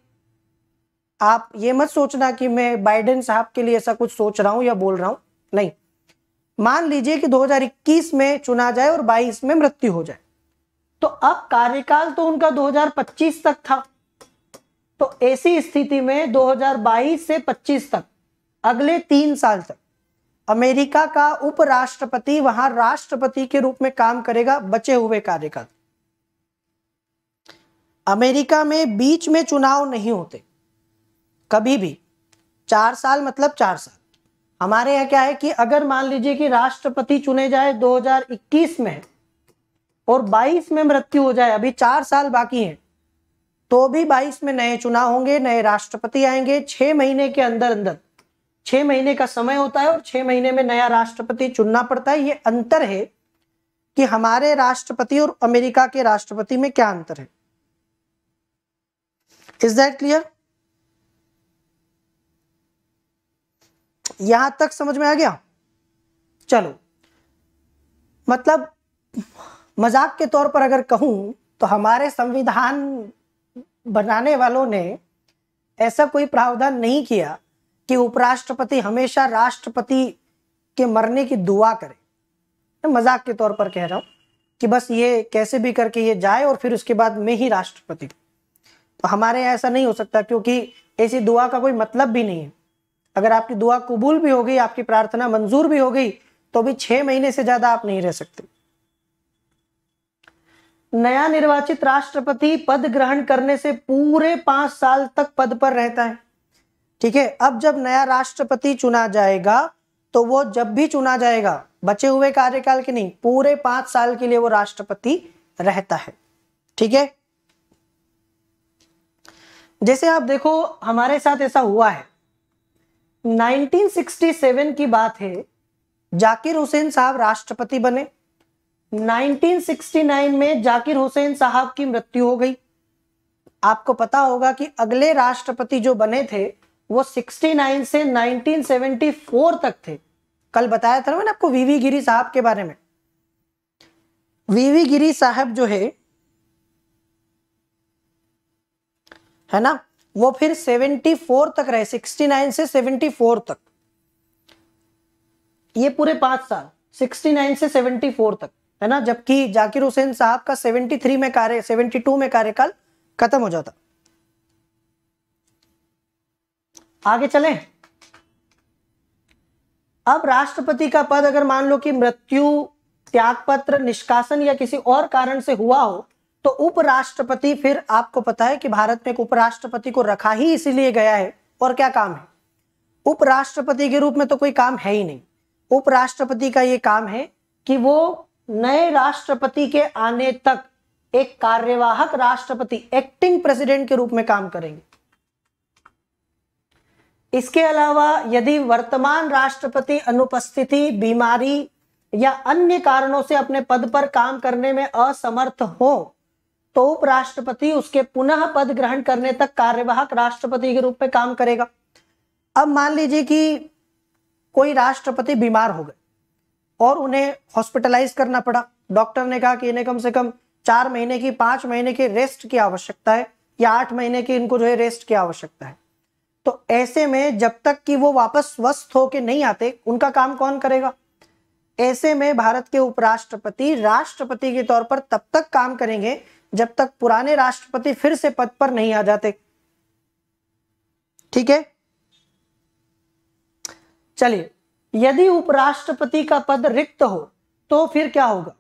आप ये मत सोचना कि मैं बाइडेन साहब के लिए ऐसा कुछ सोच रहा हूं या बोल रहा हूं नहीं मान लीजिए कि 2021 में चुना जाए और 22 में मृत्यु हो जाए तो अब कार्यकाल तो उनका 2025 तक था तो ऐसी स्थिति में 2022 से 25 तक अगले तीन साल तक अमेरिका का उपराष्ट्रपति वहां राष्ट्रपति के रूप में काम करेगा बचे हुए कार्यकाल अमेरिका में बीच में चुनाव नहीं होते कभी भी चार साल मतलब चार साल हमारे यहां क्या है कि अगर मान लीजिए कि राष्ट्रपति चुने जाए 2021 में और 22 में मृत्यु हो जाए अभी चार साल बाकी है तो भी 22 में नए चुनाव होंगे नए राष्ट्रपति आएंगे छह महीने के अंदर अंदर छह महीने का समय होता है और छह महीने में नया राष्ट्रपति चुनना पड़ता है ये अंतर है कि हमारे राष्ट्रपति और अमेरिका के राष्ट्रपति में क्या अंतर है इज दैट क्लियर यहां तक समझ में आ गया चलो मतलब मजाक के तौर पर अगर कहूं तो हमारे संविधान बनाने वालों ने ऐसा कोई प्रावधान नहीं किया कि उपराष्ट्रपति हमेशा राष्ट्रपति के मरने की दुआ करे मैं मजाक के तौर पर कह रहा हूं कि बस ये कैसे भी करके ये जाए और फिर उसके बाद मैं ही राष्ट्रपति तो हमारे ऐसा नहीं हो सकता क्योंकि ऐसी दुआ का कोई मतलब भी नहीं है अगर आपकी दुआ कबूल भी हो गई आपकी प्रार्थना मंजूर भी हो गई तो भी छह महीने से ज्यादा आप नहीं रह सकते नया निर्वाचित राष्ट्रपति पद ग्रहण करने से पूरे पांच साल तक पद पर रहता है ठीक है अब जब नया राष्ट्रपति चुना जाएगा तो वो जब भी चुना जाएगा बचे हुए कार्यकाल के नहीं पूरे पांच साल के लिए वो राष्ट्रपति रहता है ठीक है जैसे आप देखो हमारे साथ ऐसा हुआ है 1967 की बात है जाकिर हुसैन साहब राष्ट्रपति बने 1969 में जाकिर हुसैन साहब की मृत्यु हो गई आपको पता होगा कि अगले राष्ट्रपति जो बने थे वो 69 से 1974 तक थे कल बताया था मैंने आपको वीवी गिरी साहब के बारे में वीवी गिरी साहब जो है है ना वो फिर 74 तक रहे 69 से 74 तक ये पूरे पांच साल 69 से 74 तक है ना जबकि जाकिर हुसैन साहब का 73 में कार्य 72 में कार्यकाल खत्म हो जाता आगे चले अब राष्ट्रपति का पद अगर मान लो कि मृत्यु त्यागपत्र निष्कासन या किसी और कारण से हुआ हो तो उपराष्ट्रपति फिर आपको पता है कि भारत में एक उपराष्ट्रपति को रखा ही इसीलिए गया है और क्या काम है उपराष्ट्रपति के रूप में तो कोई काम है ही नहीं उपराष्ट्रपति का ये काम है कि वो नए राष्ट्रपति के आने तक एक कार्यवाहक राष्ट्रपति एक्टिंग प्रेसिडेंट के रूप में काम करेंगे इसके अलावा यदि वर्तमान राष्ट्रपति अनुपस्थिति बीमारी या अन्य कारणों से अपने पद पर काम करने में असमर्थ हो तो उपराष्ट्रपति उसके पुनः पद ग्रहण करने तक कार्यवाहक राष्ट्रपति के रूप में काम करेगा अब मान लीजिए कि कोई राष्ट्रपति बीमार हो गए और उन्हें हॉस्पिटलाइज करना पड़ा डॉक्टर ने कहा कि इन्हें कम से कम चार महीने की पांच महीने की रेस्ट की आवश्यकता है या आठ महीने की इनको जो है रेस्ट की आवश्यकता है तो ऐसे में जब तक कि वो वापस स्वस्थ होके नहीं आते उनका काम कौन करेगा ऐसे में भारत के उपराष्ट्रपति राष्ट्रपति के तौर पर तब तक काम करेंगे जब तक पुराने राष्ट्रपति फिर से पद पर नहीं आ जाते ठीक है चलिए यदि उपराष्ट्रपति का पद रिक्त हो तो फिर क्या होगा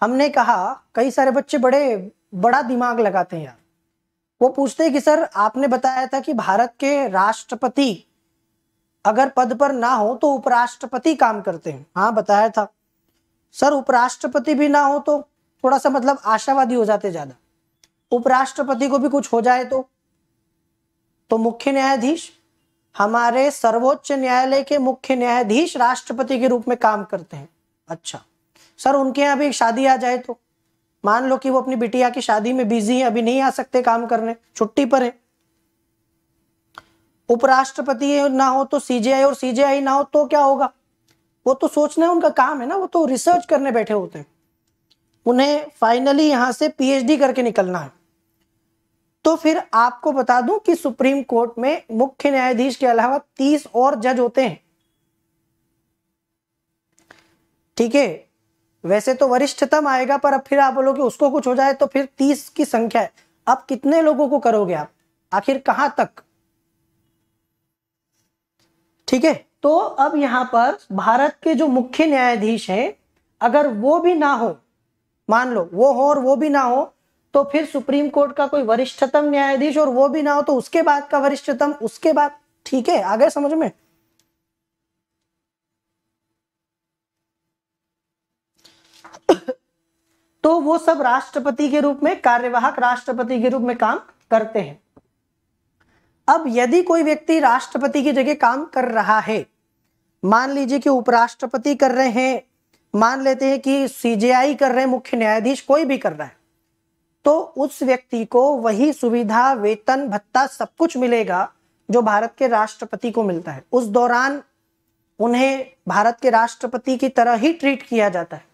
हमने कहा कई सारे बच्चे बड़े बड़ा दिमाग लगाते हैं यार वो पूछते हैं कि सर आपने बताया था कि भारत के राष्ट्रपति अगर पद पर ना हो तो उपराष्ट्रपति काम करते हैं हाँ बताया था सर उपराष्ट्रपति भी ना हो तो थोड़ा सा मतलब आशावादी हो जाते ज्यादा उपराष्ट्रपति को भी कुछ हो जाए तो तो मुख्य न्यायाधीश हमारे सर्वोच्च न्यायालय के मुख्य न्यायाधीश राष्ट्रपति के रूप में काम करते हैं अच्छा सर उनके यहाँ भी शादी आ जाए तो मान लो कि वो अपनी बिटिया की शादी में बिजी है अभी नहीं आ सकते काम करने छुट्टी पर है उपराष्ट्रपति ना हो तो सीजीआई और सीजेआई ना हो तो क्या होगा वो तो सोचना है उनका काम है ना वो तो रिसर्च करने बैठे होते हैं उन्हें फाइनली यहां से पीएचडी करके निकलना है तो फिर आपको बता दूं कि सुप्रीम कोर्ट में मुख्य न्यायाधीश के अलावा तीस और जज होते हैं ठीक है वैसे तो वरिष्ठतम आएगा पर अब फिर आप बोलोगे उसको कुछ हो जाए तो फिर तीस की संख्या है अब कितने लोगों को करोगे आप आखिर कहां तक ठीक है तो अब यहां पर भारत के जो मुख्य न्यायाधीश हैं अगर वो भी ना हो मान लो वो हो और वो भी ना हो तो फिर सुप्रीम कोर्ट का कोई वरिष्ठतम न्यायाधीश और वो भी ना हो तो उसके बाद का वरिष्ठतम उसके बाद ठीक है आ गए समझ में तो वो सब राष्ट्रपति के रूप में कार्यवाहक राष्ट्रपति के रूप में काम करते हैं अब यदि कोई व्यक्ति राष्ट्रपति की जगह काम कर रहा है मान लीजिए कि उपराष्ट्रपति कर रहे हैं मान लेते हैं कि सीजेआई कर रहे हैं मुख्य न्यायाधीश कोई भी कर रहा है तो उस व्यक्ति को वही सुविधा वेतन भत्ता सब कुछ मिलेगा जो भारत के राष्ट्रपति को मिलता है उस दौरान उन्हें भारत के राष्ट्रपति की तरह ही ट्रीट किया जाता है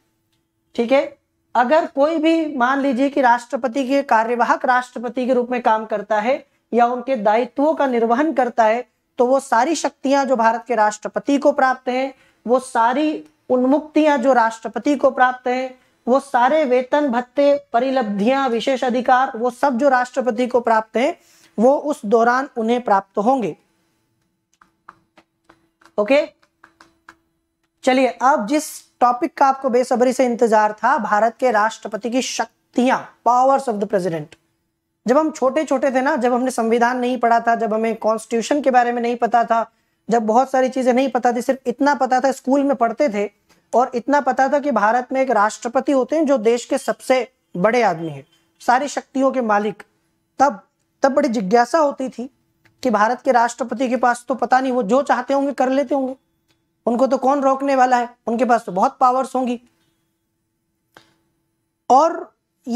ठीक है अगर कोई भी मान लीजिए कि राष्ट्रपति के कार्यवाहक राष्ट्रपति के रूप में काम करता है या उनके दायित्वों का निर्वहन करता है तो वो सारी शक्तियां जो भारत के राष्ट्रपति को प्राप्त हैं वो सारी उन्मुक्तियां जो राष्ट्रपति को प्राप्त हैं वो सारे वेतन भत्ते परिलब्धियां विशेष अधिकार वो सब जो राष्ट्रपति को प्राप्त हैं वो उस दौरान उन्हें प्राप्त होंगे ओके चलिए अब जिस टॉपिक का आपको बेसब्री से इंतजार था भारत के राष्ट्रपति की शक्तियां पावर्स ऑफ द प्रेसिडेंट जब हम छोटे छोटे थे ना जब हमने संविधान नहीं पढ़ा था जब हमें कॉन्स्टिट्यूशन के बारे में नहीं पता था जब बहुत सारी चीजें नहीं पता थी सिर्फ इतना पता था स्कूल में पढ़ते थे और इतना पता था कि भारत में एक राष्ट्रपति होते हैं जो देश के सबसे बड़े आदमी है सारी शक्तियों के मालिक तब तब बड़ी जिज्ञासा होती थी कि भारत के राष्ट्रपति के पास तो पता नहीं वो जो चाहते होंगे कर लेते होंगे उनको तो कौन रोकने वाला है उनके पास तो बहुत पावर्स होंगी और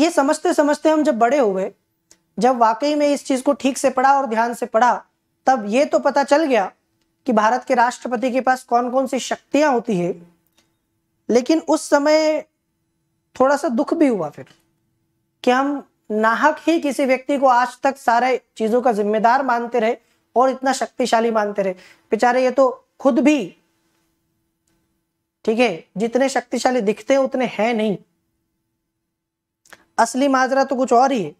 ये समझते समझते हम जब बड़े हुए जब वाकई में इस चीज़ को ठीक से पढ़ा और ध्यान से पढ़ा तब ये तो पता चल गया कि भारत के राष्ट्रपति के पास कौन कौन सी शक्तियां होती है लेकिन उस समय थोड़ा सा दुख भी हुआ फिर कि हम नाहक ही किसी व्यक्ति को आज तक सारे चीज़ों का जिम्मेदार मानते रहे और इतना शक्तिशाली मानते रहे बेचारे ये तो खुद भी ठीक है जितने शक्तिशाली दिखते हैं उतने हैं नहीं असली माजरा तो कुछ और ही है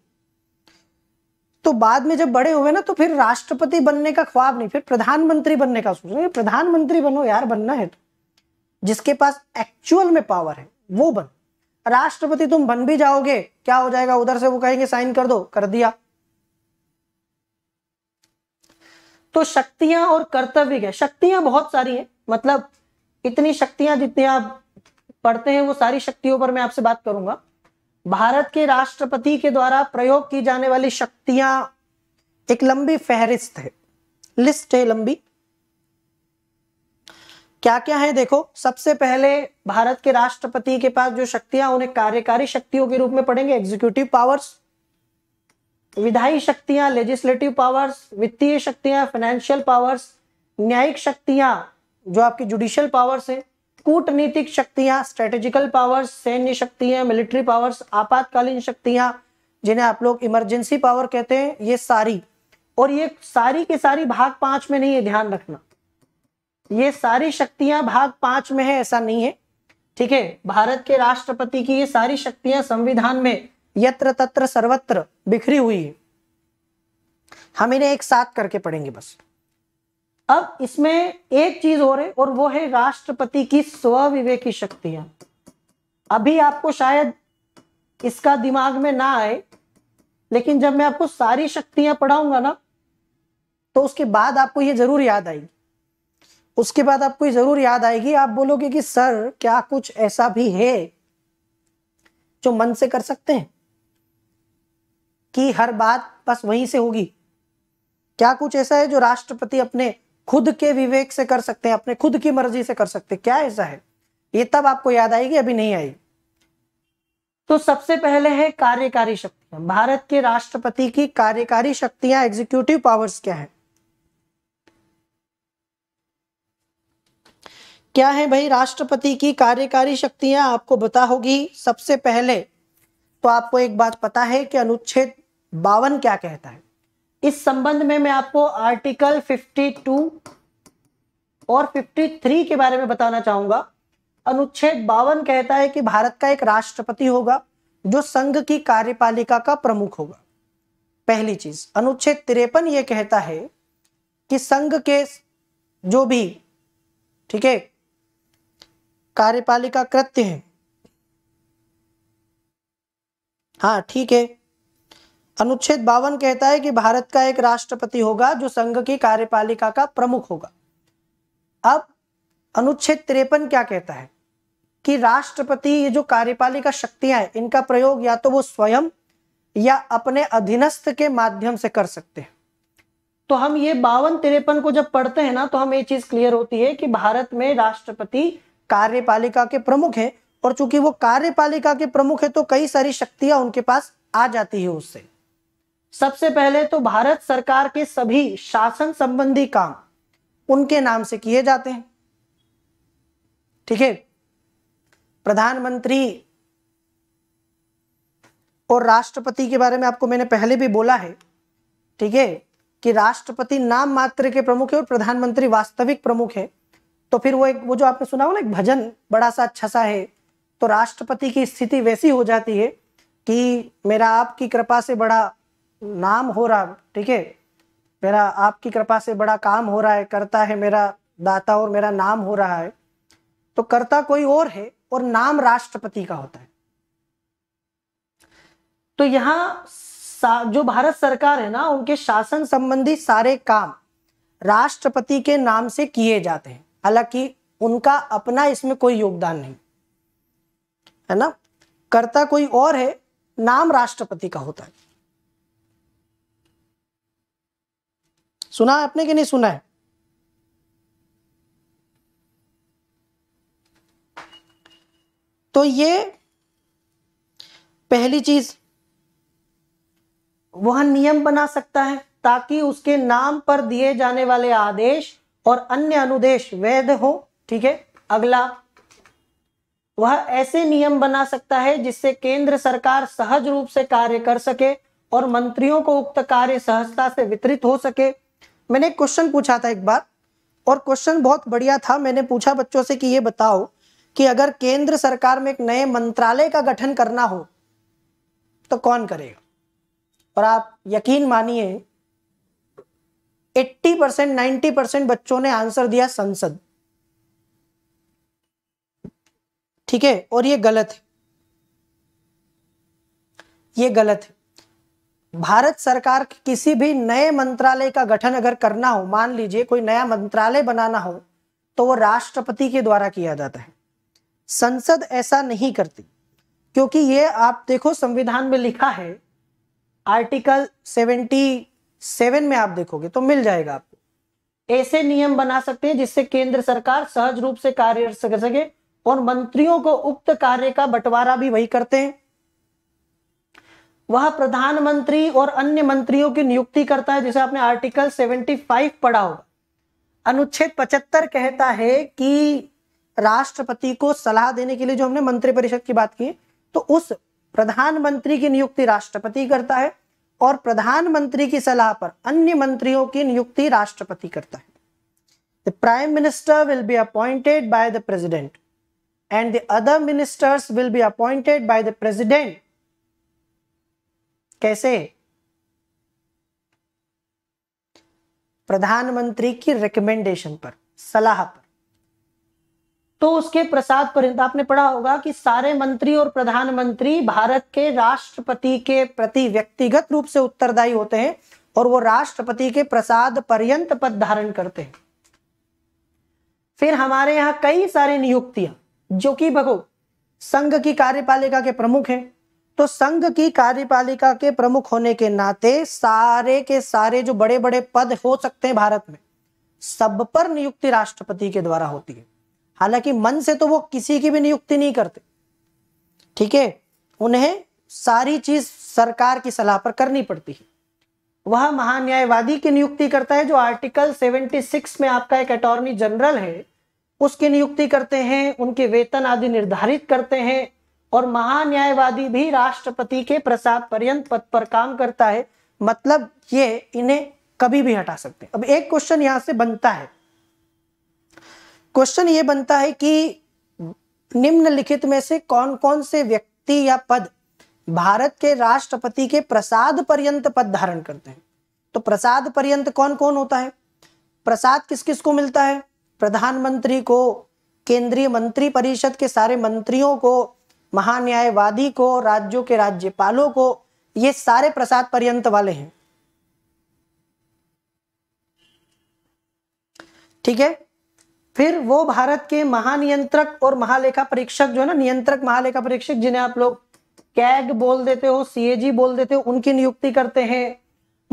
तो बाद में जब बड़े हुए ना तो फिर राष्ट्रपति बनने का ख्वाब नहीं फिर प्रधानमंत्री बनने का सोच रहे प्रधानमंत्री बनो यार बनना है तो जिसके पास एक्चुअल में पावर है वो बन राष्ट्रपति तुम बन भी जाओगे क्या हो जाएगा उधर से वो कहेंगे साइन कर दो कर दिया तो शक्तियां और कर्तव्य क्या शक्तियां बहुत सारी हैं मतलब इतनी शक्तियां जितनी आप पढ़ते हैं वो सारी शक्तियों पर मैं आपसे बात करूंगा भारत के राष्ट्रपति के द्वारा प्रयोग की जाने वाली शक्तियां एक लंबी फहरिस्त है लिस्ट है लंबी क्या क्या है देखो सबसे पहले भारत के राष्ट्रपति के पास जो शक्तियां उन्हें कार्यकारी शक्तियों के रूप में पढ़ेंगे एग्जीक्यूटिव पावर्स विधायी शक्तियां लेजिस्लेटिव पावर्स वित्तीय शक्तियां फाइनेंशियल पावर्स न्यायिक शक्तियां जो आपकी जुडिशियल पावर्स है कूटनीतिक शक्तियां स्ट्रेटेजिकल पावर्स सैन्य शक्तियां मिलिट्री पावर्स आपातकालीन शक्तियां जिन्हें आप लोग इमरजेंसी पावर कहते हैं ये सारी और ये सारी की सारी भाग पांच में नहीं है ध्यान रखना ये सारी शक्तियां भाग पांच में है ऐसा नहीं है ठीक है भारत के राष्ट्रपति की ये सारी शक्तियां संविधान में यत्र तत्र सर्वत्र बिखरी हुई है हम इन्हें एक साथ करके पढ़ेंगे बस अब इसमें एक चीज हो रही और वो है राष्ट्रपति की स्वविवेकी शक्तियां अभी आपको शायद इसका दिमाग में ना आए लेकिन जब मैं आपको सारी शक्तियां पढ़ाऊंगा ना तो उसके बाद आपको ये जरूर याद आएगी उसके बाद आपको ये जरूर याद आएगी आप बोलोगे कि सर क्या कुछ ऐसा भी है जो मन से कर सकते हैं कि हर बात बस वहीं से होगी क्या कुछ ऐसा है जो राष्ट्रपति अपने खुद के विवेक से कर सकते हैं अपने खुद की मर्जी से कर सकते हैं क्या ऐसा है ये तब आपको याद आएगी अभी नहीं आएगी तो सबसे पहले है कार्यकारी शक्तियां भारत के राष्ट्रपति की कार्यकारी शक्तियां एग्जीक्यूटिव पावर्स क्या है क्या है भाई राष्ट्रपति की कार्यकारी शक्तियां आपको बता होगी सबसे पहले तो आपको एक बात पता है कि अनुच्छेद बावन क्या कहता है इस संबंध में मैं आपको आर्टिकल 52 और 53 के बारे में बताना चाहूंगा अनुच्छेद बावन कहता है कि भारत का एक राष्ट्रपति होगा जो संघ की कार्यपालिका का प्रमुख होगा पहली चीज अनुच्छेद तिरपन ये कहता है कि संघ के जो भी ठीक है कार्यपालिका कृत्य है हाँ ठीक है अनुच्छेद बावन कहता है कि भारत का एक राष्ट्रपति होगा जो संघ की कार्यपालिका का प्रमुख होगा अब अनुच्छेद तिरपन क्या कहता है कि राष्ट्रपति ये जो कार्यपालिका शक्तियां हैं इनका प्रयोग या तो वो स्वयं या अपने अधीनस्थ के माध्यम से कर सकते हैं तो हम ये बावन तिरपन को जब पढ़ते हैं ना तो हम ये चीज क्लियर होती है कि भारत में राष्ट्रपति कार्यपालिका के प्रमुख है और चूंकि वो कार्यपालिका के प्रमुख है तो कई सारी शक्तियां उनके पास आ जाती है उससे सबसे पहले तो भारत सरकार के सभी शासन संबंधी काम उनके नाम से किए जाते हैं ठीक है प्रधानमंत्री और राष्ट्रपति के बारे में आपको मैंने पहले भी बोला है ठीक है कि राष्ट्रपति नाम मात्र के प्रमुख है और प्रधानमंत्री वास्तविक प्रमुख है तो फिर वो एक वो जो आपने सुना हो ना एक भजन बड़ा सा अच्छा सा है तो राष्ट्रपति की स्थिति वैसी हो जाती है कि मेरा आपकी कृपा से बड़ा नाम हो रहा ठीक है मेरा आपकी कृपा से बड़ा काम हो रहा है करता है मेरा दाता और मेरा नाम हो रहा है तो करता कोई और है और नाम राष्ट्रपति का होता है तो यहां जो भारत सरकार है ना उनके शासन संबंधी सारे काम राष्ट्रपति के नाम से किए जाते हैं हालांकि उनका अपना इसमें कोई योगदान नहीं है ना करता कोई और है नाम राष्ट्रपति का होता है सुना है आपने कि नहीं सुना है तो ये पहली चीज वह नियम बना सकता है ताकि उसके नाम पर दिए जाने वाले आदेश और अन्य अनुदेश वैध हो ठीक है अगला वह ऐसे नियम बना सकता है जिससे केंद्र सरकार सहज रूप से कार्य कर सके और मंत्रियों को उक्त कार्य सहजता से वितरित हो सके मैंने एक क्वेश्चन पूछा था एक बार और क्वेश्चन बहुत बढ़िया था मैंने पूछा बच्चों से कि ये बताओ कि अगर केंद्र सरकार में एक नए मंत्रालय का गठन करना हो तो कौन करेगा और आप यकीन मानिए 80 परसेंट नाइन्टी परसेंट बच्चों ने आंसर दिया संसद ठीक है और ये गलत है ये गलत है भारत सरकार किसी भी नए मंत्रालय का गठन अगर करना हो मान लीजिए कोई नया मंत्रालय बनाना हो तो वो राष्ट्रपति के द्वारा किया जाता है संसद ऐसा नहीं करती क्योंकि ये आप देखो संविधान में लिखा है आर्टिकल 77 में आप देखोगे तो मिल जाएगा आपको ऐसे नियम बना सकते हैं जिससे केंद्र सरकार सहज रूप से कार्य कर सके और मंत्रियों को उक्त कार्य का बंटवारा भी वही करते हैं वह प्रधानमंत्री और अन्य मंत्रियों की नियुक्ति करता है जिसे आपने आर्टिकल 75 पढ़ा होगा अनुच्छेद 75 कहता है कि राष्ट्रपति को सलाह देने के लिए जो हमने मंत्रिपरिषद की बात की तो उस प्रधानमंत्री की नियुक्ति राष्ट्रपति करता है और प्रधानमंत्री की सलाह पर अन्य मंत्रियों की नियुक्ति राष्ट्रपति करता है the prime minister will be appointed by the president and the other ministers will be appointed by the president कैसे प्रधानमंत्री की रिकमेंडेशन पर सलाह पर तो उसके प्रसाद पर्यंत आपने पढ़ा होगा कि सारे मंत्री और प्रधानमंत्री भारत के राष्ट्रपति के प्रति व्यक्तिगत रूप से उत्तरदायी होते हैं और वो राष्ट्रपति के प्रसाद पर्यंत पद धारण करते हैं फिर हमारे यहां कई सारे नियुक्तियां जो कि भगो संघ की कार्यपालिका के प्रमुख हैं तो संघ की कार्यपालिका के प्रमुख होने के नाते सारे के सारे जो बड़े बड़े पद हो सकते हैं भारत में सब पर नियुक्ति राष्ट्रपति के द्वारा होती है हालांकि मन से तो वो किसी की भी नियुक्ति नहीं करते ठीक है उन्हें सारी चीज सरकार की सलाह पर करनी पड़ती है वह महान्यायवादी की नियुक्ति करता है जो आर्टिकल 76 में आपका एक अटॉर्नी जनरल है उसकी नियुक्ति करते हैं उनके वेतन आदि निर्धारित करते हैं और महान्यायवादी भी राष्ट्रपति के प्रसाद पर्यंत पद पर काम करता है मतलब ये इन्हें कभी भी हटा सकते हैं अब एक क्वेश्चन यहां से बनता है क्वेश्चन ये बनता है कि निम्नलिखित में से कौन कौन से व्यक्ति या पद भारत के राष्ट्रपति के प्रसाद पर्यंत पद धारण करते हैं तो प्रसाद पर्यंत कौन कौन होता है प्रसाद किस किस को मिलता है प्रधानमंत्री को केंद्रीय मंत्री परिषद के सारे मंत्रियों को महान्यायवादी को राज्यों के राज्यपालों को ये सारे प्रसाद पर्यंत वाले हैं ठीक है फिर वो भारत के महानियंत्रक और महालेखा परीक्षक जो है ना नियंत्रक महालेखा परीक्षक जिन्हें आप लोग कैग बोल देते हो सीएजी बोल देते हो उनकी नियुक्ति करते हैं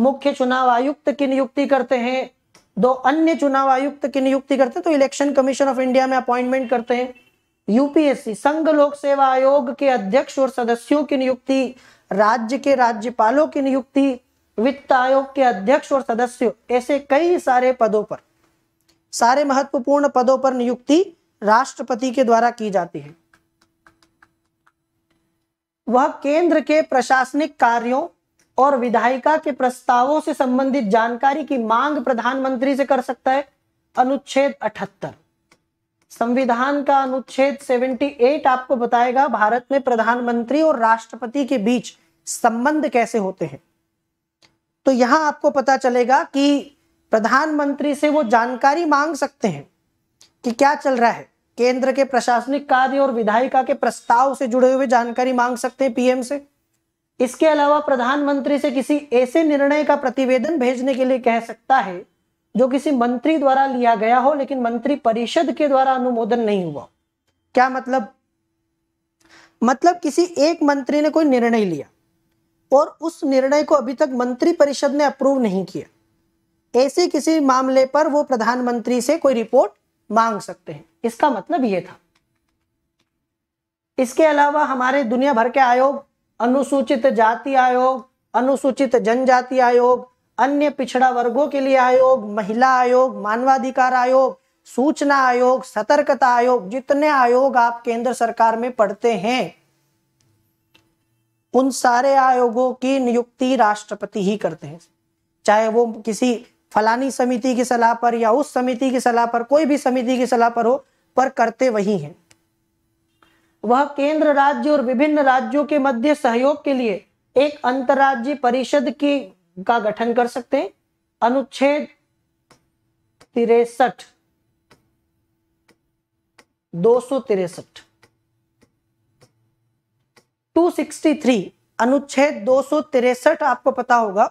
मुख्य चुनाव आयुक्त की नियुक्ति करते हैं दो अन्य चुनाव आयुक्त की नियुक्ति करते हैं तो इलेक्शन कमीशन ऑफ इंडिया में अपॉइंटमेंट करते हैं यूपीएससी संघ लोक सेवा आयोग के अध्यक्ष और सदस्यों की नियुक्ति राज्य के राज्यपालों की नियुक्ति वित्त आयोग के अध्यक्ष और सदस्य ऐसे कई सारे पदों पर सारे महत्वपूर्ण पदों पर नियुक्ति राष्ट्रपति के द्वारा की जाती है वह केंद्र के प्रशासनिक कार्यों और विधायिका के प्रस्तावों से संबंधित जानकारी की मांग प्रधानमंत्री से कर सकता है अनुच्छेद अठहत्तर संविधान का अनुच्छेद 78 आपको बताएगा भारत में प्रधानमंत्री और राष्ट्रपति के बीच संबंध कैसे होते हैं तो यहां आपको पता चलेगा कि प्रधानमंत्री से वो जानकारी मांग सकते हैं कि क्या चल रहा है केंद्र के प्रशासनिक कार्य और विधायिका के प्रस्ताव से जुड़े हुए जानकारी मांग सकते हैं पीएम से इसके अलावा प्रधानमंत्री से किसी ऐसे निर्णय का प्रतिवेदन भेजने के लिए कह सकता है जो किसी मंत्री द्वारा लिया गया हो लेकिन मंत्री परिषद के द्वारा अनुमोदन नहीं हुआ क्या मतलब मतलब किसी एक मंत्री ने कोई निर्णय लिया और उस निर्णय को अभी तक मंत्री परिषद ने अप्रूव नहीं किया ऐसे किसी मामले पर वो प्रधानमंत्री से कोई रिपोर्ट मांग सकते हैं इसका मतलब ये था इसके अलावा हमारे दुनिया भर के आयोग अनुसूचित जाति आयोग अनुसूचित जनजाति आयोग अन्य पिछड़ा वर्गों के लिए आयोग महिला आयोग मानवाधिकार आयोग सूचना आयोग सतर्कता आयोग जितने आयोग आप केंद्र सरकार में पढ़ते हैं उन सारे आयोगों की नियुक्ति राष्ट्रपति ही करते हैं चाहे वो किसी फलानी समिति की सलाह पर या उस समिति की सलाह पर कोई भी समिति की सलाह पर हो पर करते वही हैं वह केंद्र राज्य और विभिन्न राज्यों के मध्य सहयोग के लिए एक अंतर्राज्यीय परिषद की का गठन कर सकते हैं अनुच्छेद तिरसठ दो सौ तिरसठ टू सिक्सटी थ्री अनुच्छेद दो सौ तिरसठ आपको पता होगा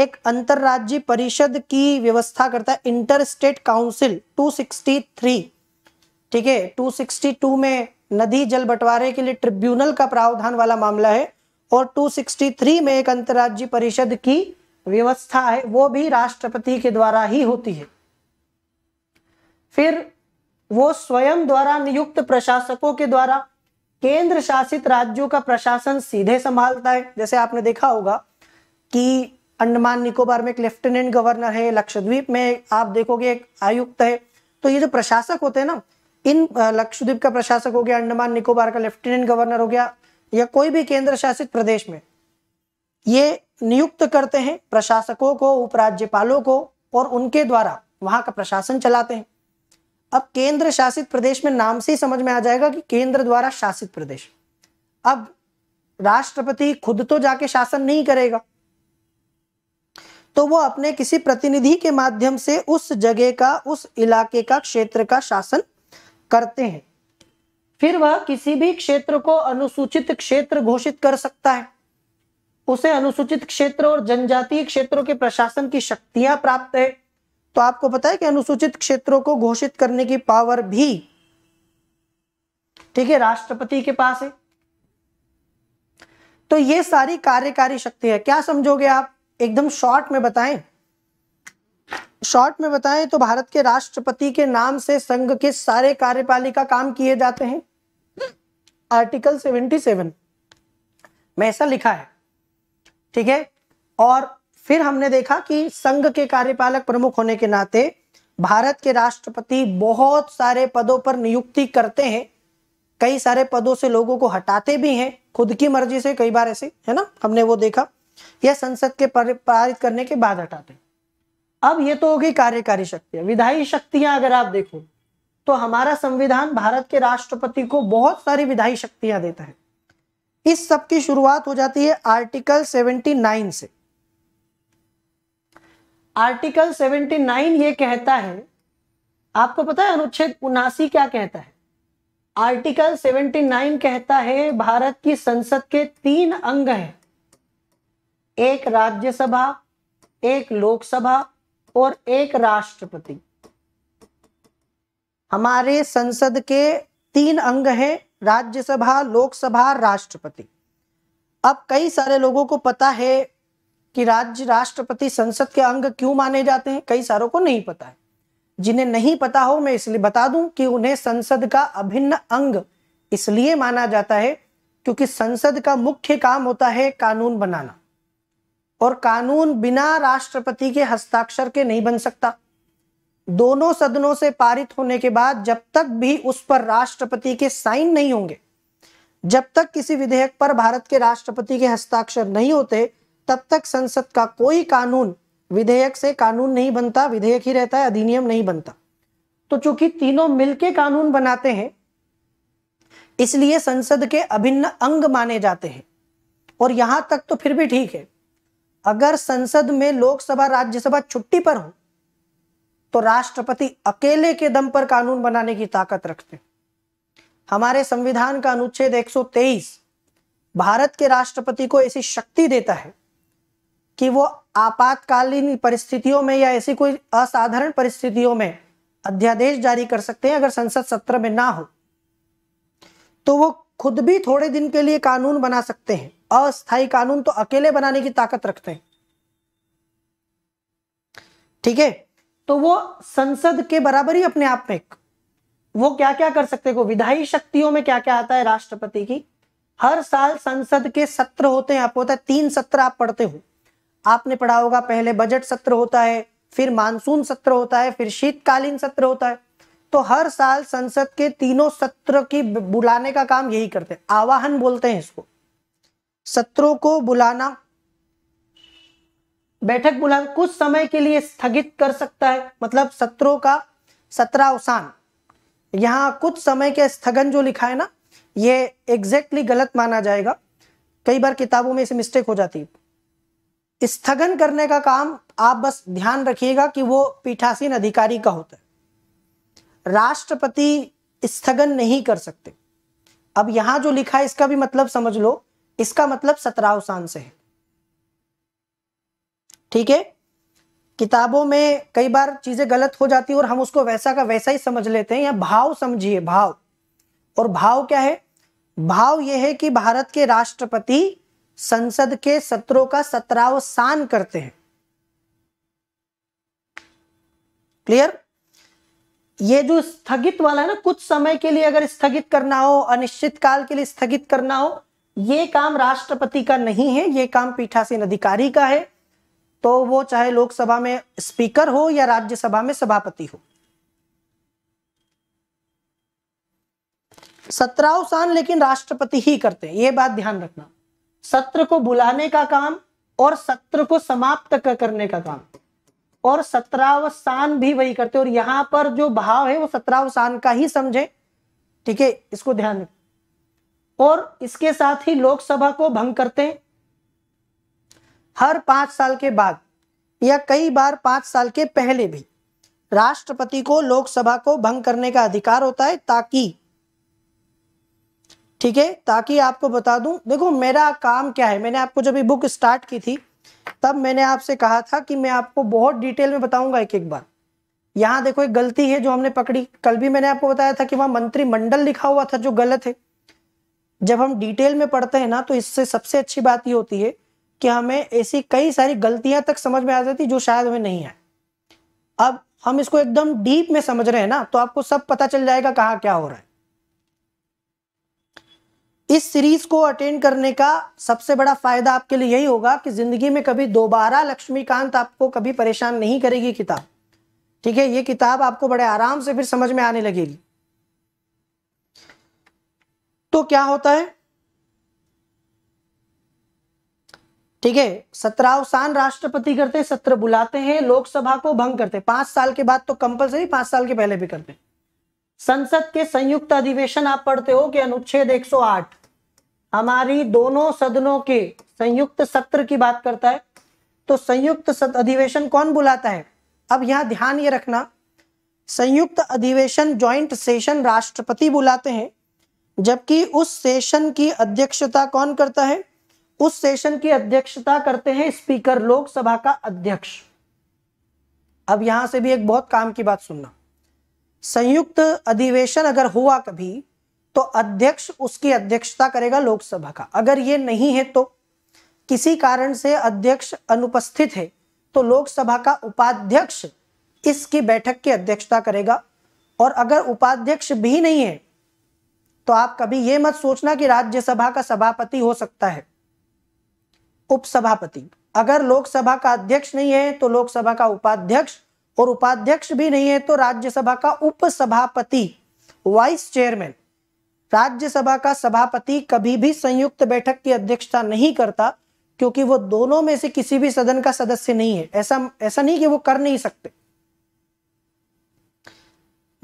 एक अंतर्राज्य परिषद की व्यवस्था करता है इंटर स्टेट काउंसिल 263 ठीक है 262 में नदी जल बंटवारे के लिए ट्रिब्यूनल का प्रावधान वाला मामला है और 263 में एक अंतर्राज्य परिषद की व्यवस्था है वो भी राष्ट्रपति के द्वारा ही होती है फिर वो स्वयं द्वारा नियुक्त प्रशासकों के द्वारा केंद्र शासित राज्यों का प्रशासन सीधे संभालता है जैसे आपने देखा होगा कि अंडमान निकोबार में एक लेफ्टिनेंट गवर्नर है लक्षद्वीप में आप देखोगे एक आयुक्त है तो ये जो प्रशासक होते हैं ना इन लक्षद्वीप का प्रशासक हो गया अंडमान निकोबार का लेफ्टिनेंट गवर्नर हो गया या कोई भी केंद्र शासित प्रदेश में ये नियुक्त करते हैं प्रशासकों को उपराज्यपालों को और उनके द्वारा वहां का प्रशासन चलाते हैं अब केंद्र शासित प्रदेश में नाम से ही समझ में आ जाएगा कि केंद्र द्वारा शासित प्रदेश अब राष्ट्रपति खुद तो जाके शासन नहीं करेगा तो वो अपने किसी प्रतिनिधि के माध्यम से उस जगह का उस इलाके का क्षेत्र का शासन करते हैं फिर वह किसी भी क्षेत्र को अनुसूचित क्षेत्र घोषित कर सकता है उसे अनुसूचित क्षेत्र और जनजातीय क्षेत्रों के प्रशासन की शक्तियां प्राप्त है तो आपको पता है कि अनुसूचित क्षेत्रों को घोषित करने की पावर भी ठीक है राष्ट्रपति के पास है तो ये सारी कार्यकारी शक्ति है क्या समझोगे आप एकदम शॉर्ट में बताएं शॉर्ट में बताएं तो भारत के राष्ट्रपति के नाम से संघ के सारे कार्यपालिका काम किए जाते हैं आर्टिकल 77 में ऐसा लिखा है ठीक है और फिर हमने देखा कि संघ के कार्यपालक प्रमुख होने के नाते भारत के राष्ट्रपति बहुत सारे पदों पर नियुक्ति करते हैं कई सारे पदों से लोगों को हटाते भी हैं खुद की मर्जी से कई बार ऐसे है ना हमने वो देखा यह संसद के पारित करने के बाद हटाते अब ये तो होगी कार्यकारी शक्तियां विधायी शक्तियां अगर आप देखो तो हमारा संविधान भारत के राष्ट्रपति को बहुत सारी विधायी शक्तियां देता है इस सब की शुरुआत हो जाती है आर्टिकल 79 से आर्टिकल 79 ये कहता है आपको पता है अनुच्छेद उनासी क्या कहता है आर्टिकल 79 कहता है भारत की संसद के तीन अंग हैं एक राज्यसभा एक लोकसभा और एक राष्ट्रपति हमारे संसद के तीन अंग हैं राज्यसभा लोकसभा राष्ट्रपति अब कई सारे लोगों को पता है कि राज्य राष्ट्रपति संसद के अंग क्यों माने जाते हैं कई सारों को नहीं पता है जिन्हें नहीं पता हो मैं इसलिए बता दूं कि उन्हें संसद का अभिन्न अंग इसलिए माना जाता है क्योंकि संसद का मुख्य काम होता है कानून बनाना और कानून बिना राष्ट्रपति के हस्ताक्षर के नहीं बन सकता दोनों सदनों से पारित होने के बाद जब तक भी उस पर राष्ट्रपति के साइन नहीं होंगे जब तक किसी विधेयक पर भारत के राष्ट्रपति के हस्ताक्षर नहीं होते तब तक संसद का कोई कानून विधेयक से कानून नहीं बनता विधेयक ही रहता है अधिनियम नहीं बनता तो चूंकि तीनों मिलके कानून बनाते हैं इसलिए संसद के अभिन्न अंग माने जाते हैं और यहां तक तो फिर भी ठीक है अगर संसद में लोकसभा राज्यसभा छुट्टी पर हो तो राष्ट्रपति अकेले के दम पर कानून बनाने की ताकत रखते हमारे संविधान का अनुच्छेद 123 भारत के राष्ट्रपति को ऐसी शक्ति देता है कि वो आपातकालीन परिस्थितियों में या ऐसी कोई असाधारण परिस्थितियों में अध्यादेश जारी कर सकते हैं अगर संसद सत्र में ना हो तो वो खुद भी थोड़े दिन के लिए कानून बना सकते हैं अस्थाई कानून तो अकेले बनाने की ताकत रखते हैं ठीक है तो वो संसद के बराबर ही अपने आप में वो क्या क्या कर सकते हैं विधायी शक्तियों में क्या क्या आता है राष्ट्रपति की हर साल संसद के सत्र होते हैं आपको होता है तीन सत्र आप पढ़ते हो आपने पढ़ा होगा पहले बजट सत्र होता है फिर मानसून सत्र होता है फिर शीतकालीन सत्र होता है तो हर साल संसद के तीनों सत्र की बुलाने का काम यही करते हैं आवाहन बोलते हैं इसको सत्रों को बुलाना बैठक बुला कुछ समय के लिए स्थगित कर सकता है मतलब सत्रों का सत्रावसान यहाँ कुछ समय के स्थगन जो लिखा है ना ये एग्जैक्टली गलत माना जाएगा कई बार किताबों में इसे मिस्टेक हो जाती है स्थगन करने का काम आप बस ध्यान रखिएगा कि वो पीठासीन अधिकारी का होता है राष्ट्रपति स्थगन नहीं कर सकते अब यहां जो लिखा है इसका भी मतलब समझ लो इसका मतलब सत्रावसान से है ठीक है किताबों में कई बार चीज़ें गलत हो जाती है और हम उसको वैसा का वैसा ही समझ लेते हैं या भाव समझिए भाव और भाव क्या है भाव यह है कि भारत के राष्ट्रपति संसद के सत्रों का सत्रावसान करते हैं क्लियर ये जो स्थगित वाला है ना कुछ समय के लिए अगर स्थगित करना हो अनिश्चित काल के लिए स्थगित करना हो ये काम राष्ट्रपति का नहीं है ये काम पीठासीन अधिकारी का है तो वो चाहे लोकसभा में स्पीकर हो या राज्यसभा में सभापति हो सत्रावसान लेकिन राष्ट्रपति ही करते हैं ये बात ध्यान रखना सत्र को बुलाने का काम और सत्र को समाप्त करने का काम और सत्रावसान भी वही करते और यहां पर जो भाव है वो सत्रावसान का ही समझे ठीक है इसको ध्यान रखें और इसके साथ ही लोकसभा को भंग करते हैं हर पांच साल के बाद या कई बार पांच साल के पहले भी राष्ट्रपति को लोकसभा को भंग करने का अधिकार होता है ताकि ठीक है ताकि आपको बता दूं देखो मेरा काम क्या है मैंने आपको जब ये बुक स्टार्ट की थी तब मैंने आपसे कहा था कि मैं आपको बहुत डिटेल में बताऊंगा एक एक बार यहां देखो एक गलती है जो हमने पकड़ी कल भी मैंने आपको बताया था कि वहां मंत्रिमंडल लिखा हुआ था जो गलत है जब हम डिटेल में पढ़ते हैं ना तो इससे सबसे अच्छी बात ये होती है कि हमें ऐसी कई सारी गलतियां तक समझ में आ जाती जो शायद हमें नहीं है अब हम इसको एकदम डीप में समझ रहे हैं ना तो आपको सब पता चल जाएगा कहा क्या हो रहा है इस सीरीज को अटेंड करने का सबसे बड़ा फायदा आपके लिए यही होगा कि जिंदगी में कभी दोबारा लक्ष्मीकांत आपको कभी परेशान नहीं करेगी किताब ठीक है ये किताब आपको बड़े आराम से फिर समझ में आने लगेगी तो क्या होता है ठीक है सत्रावसान राष्ट्रपति करते सत्र बुलाते हैं लोकसभा को भंग करते पांच साल के बाद तो कंपलसरी पांच साल के पहले भी करते संसद के संयुक्त अधिवेशन आप पढ़ते हो कि अनुच्छेद 108 हमारी दोनों सदनों के संयुक्त सत्र की बात करता है तो संयुक्त अधिवेशन कौन बुलाता है अब यहां ध्यान ये रखना संयुक्त अधिवेशन ज्वाइंट सेशन राष्ट्रपति बुलाते हैं जबकि उस सेशन की अध्यक्षता कौन करता है उस सेशन की अध्यक्षता करते हैं स्पीकर लोकसभा का अध्यक्ष अब यहां से भी एक बहुत काम की बात सुनना संयुक्त अधिवेशन अगर हुआ कभी तो अध्यक्ष उसकी अध्यक्षता करेगा लोकसभा का अगर ये नहीं है तो किसी कारण से अध्यक्ष अनुपस्थित है तो लोकसभा का उपाध्यक्ष इसकी बैठक की अध्यक्षता करेगा और अगर उपाध्यक्ष भी नहीं है तो आप कभी यह मत सोचना कि राज्यसभा का सभापति हो सकता है उपसभापति अगर लोकसभा का अध्यक्ष नहीं है तो लोकसभा का उपाध्यक्ष और उपाध्यक्ष भी नहीं है तो राज्यसभा का उपसभापति वाइस चेयरमैन राज्यसभा का सभापति कभी भी संयुक्त बैठक की अध्यक्षता नहीं करता क्योंकि वो दोनों में से किसी भी सदन का सदस्य नहीं है ऐसा ऐसा नहीं कि वो कर नहीं सकते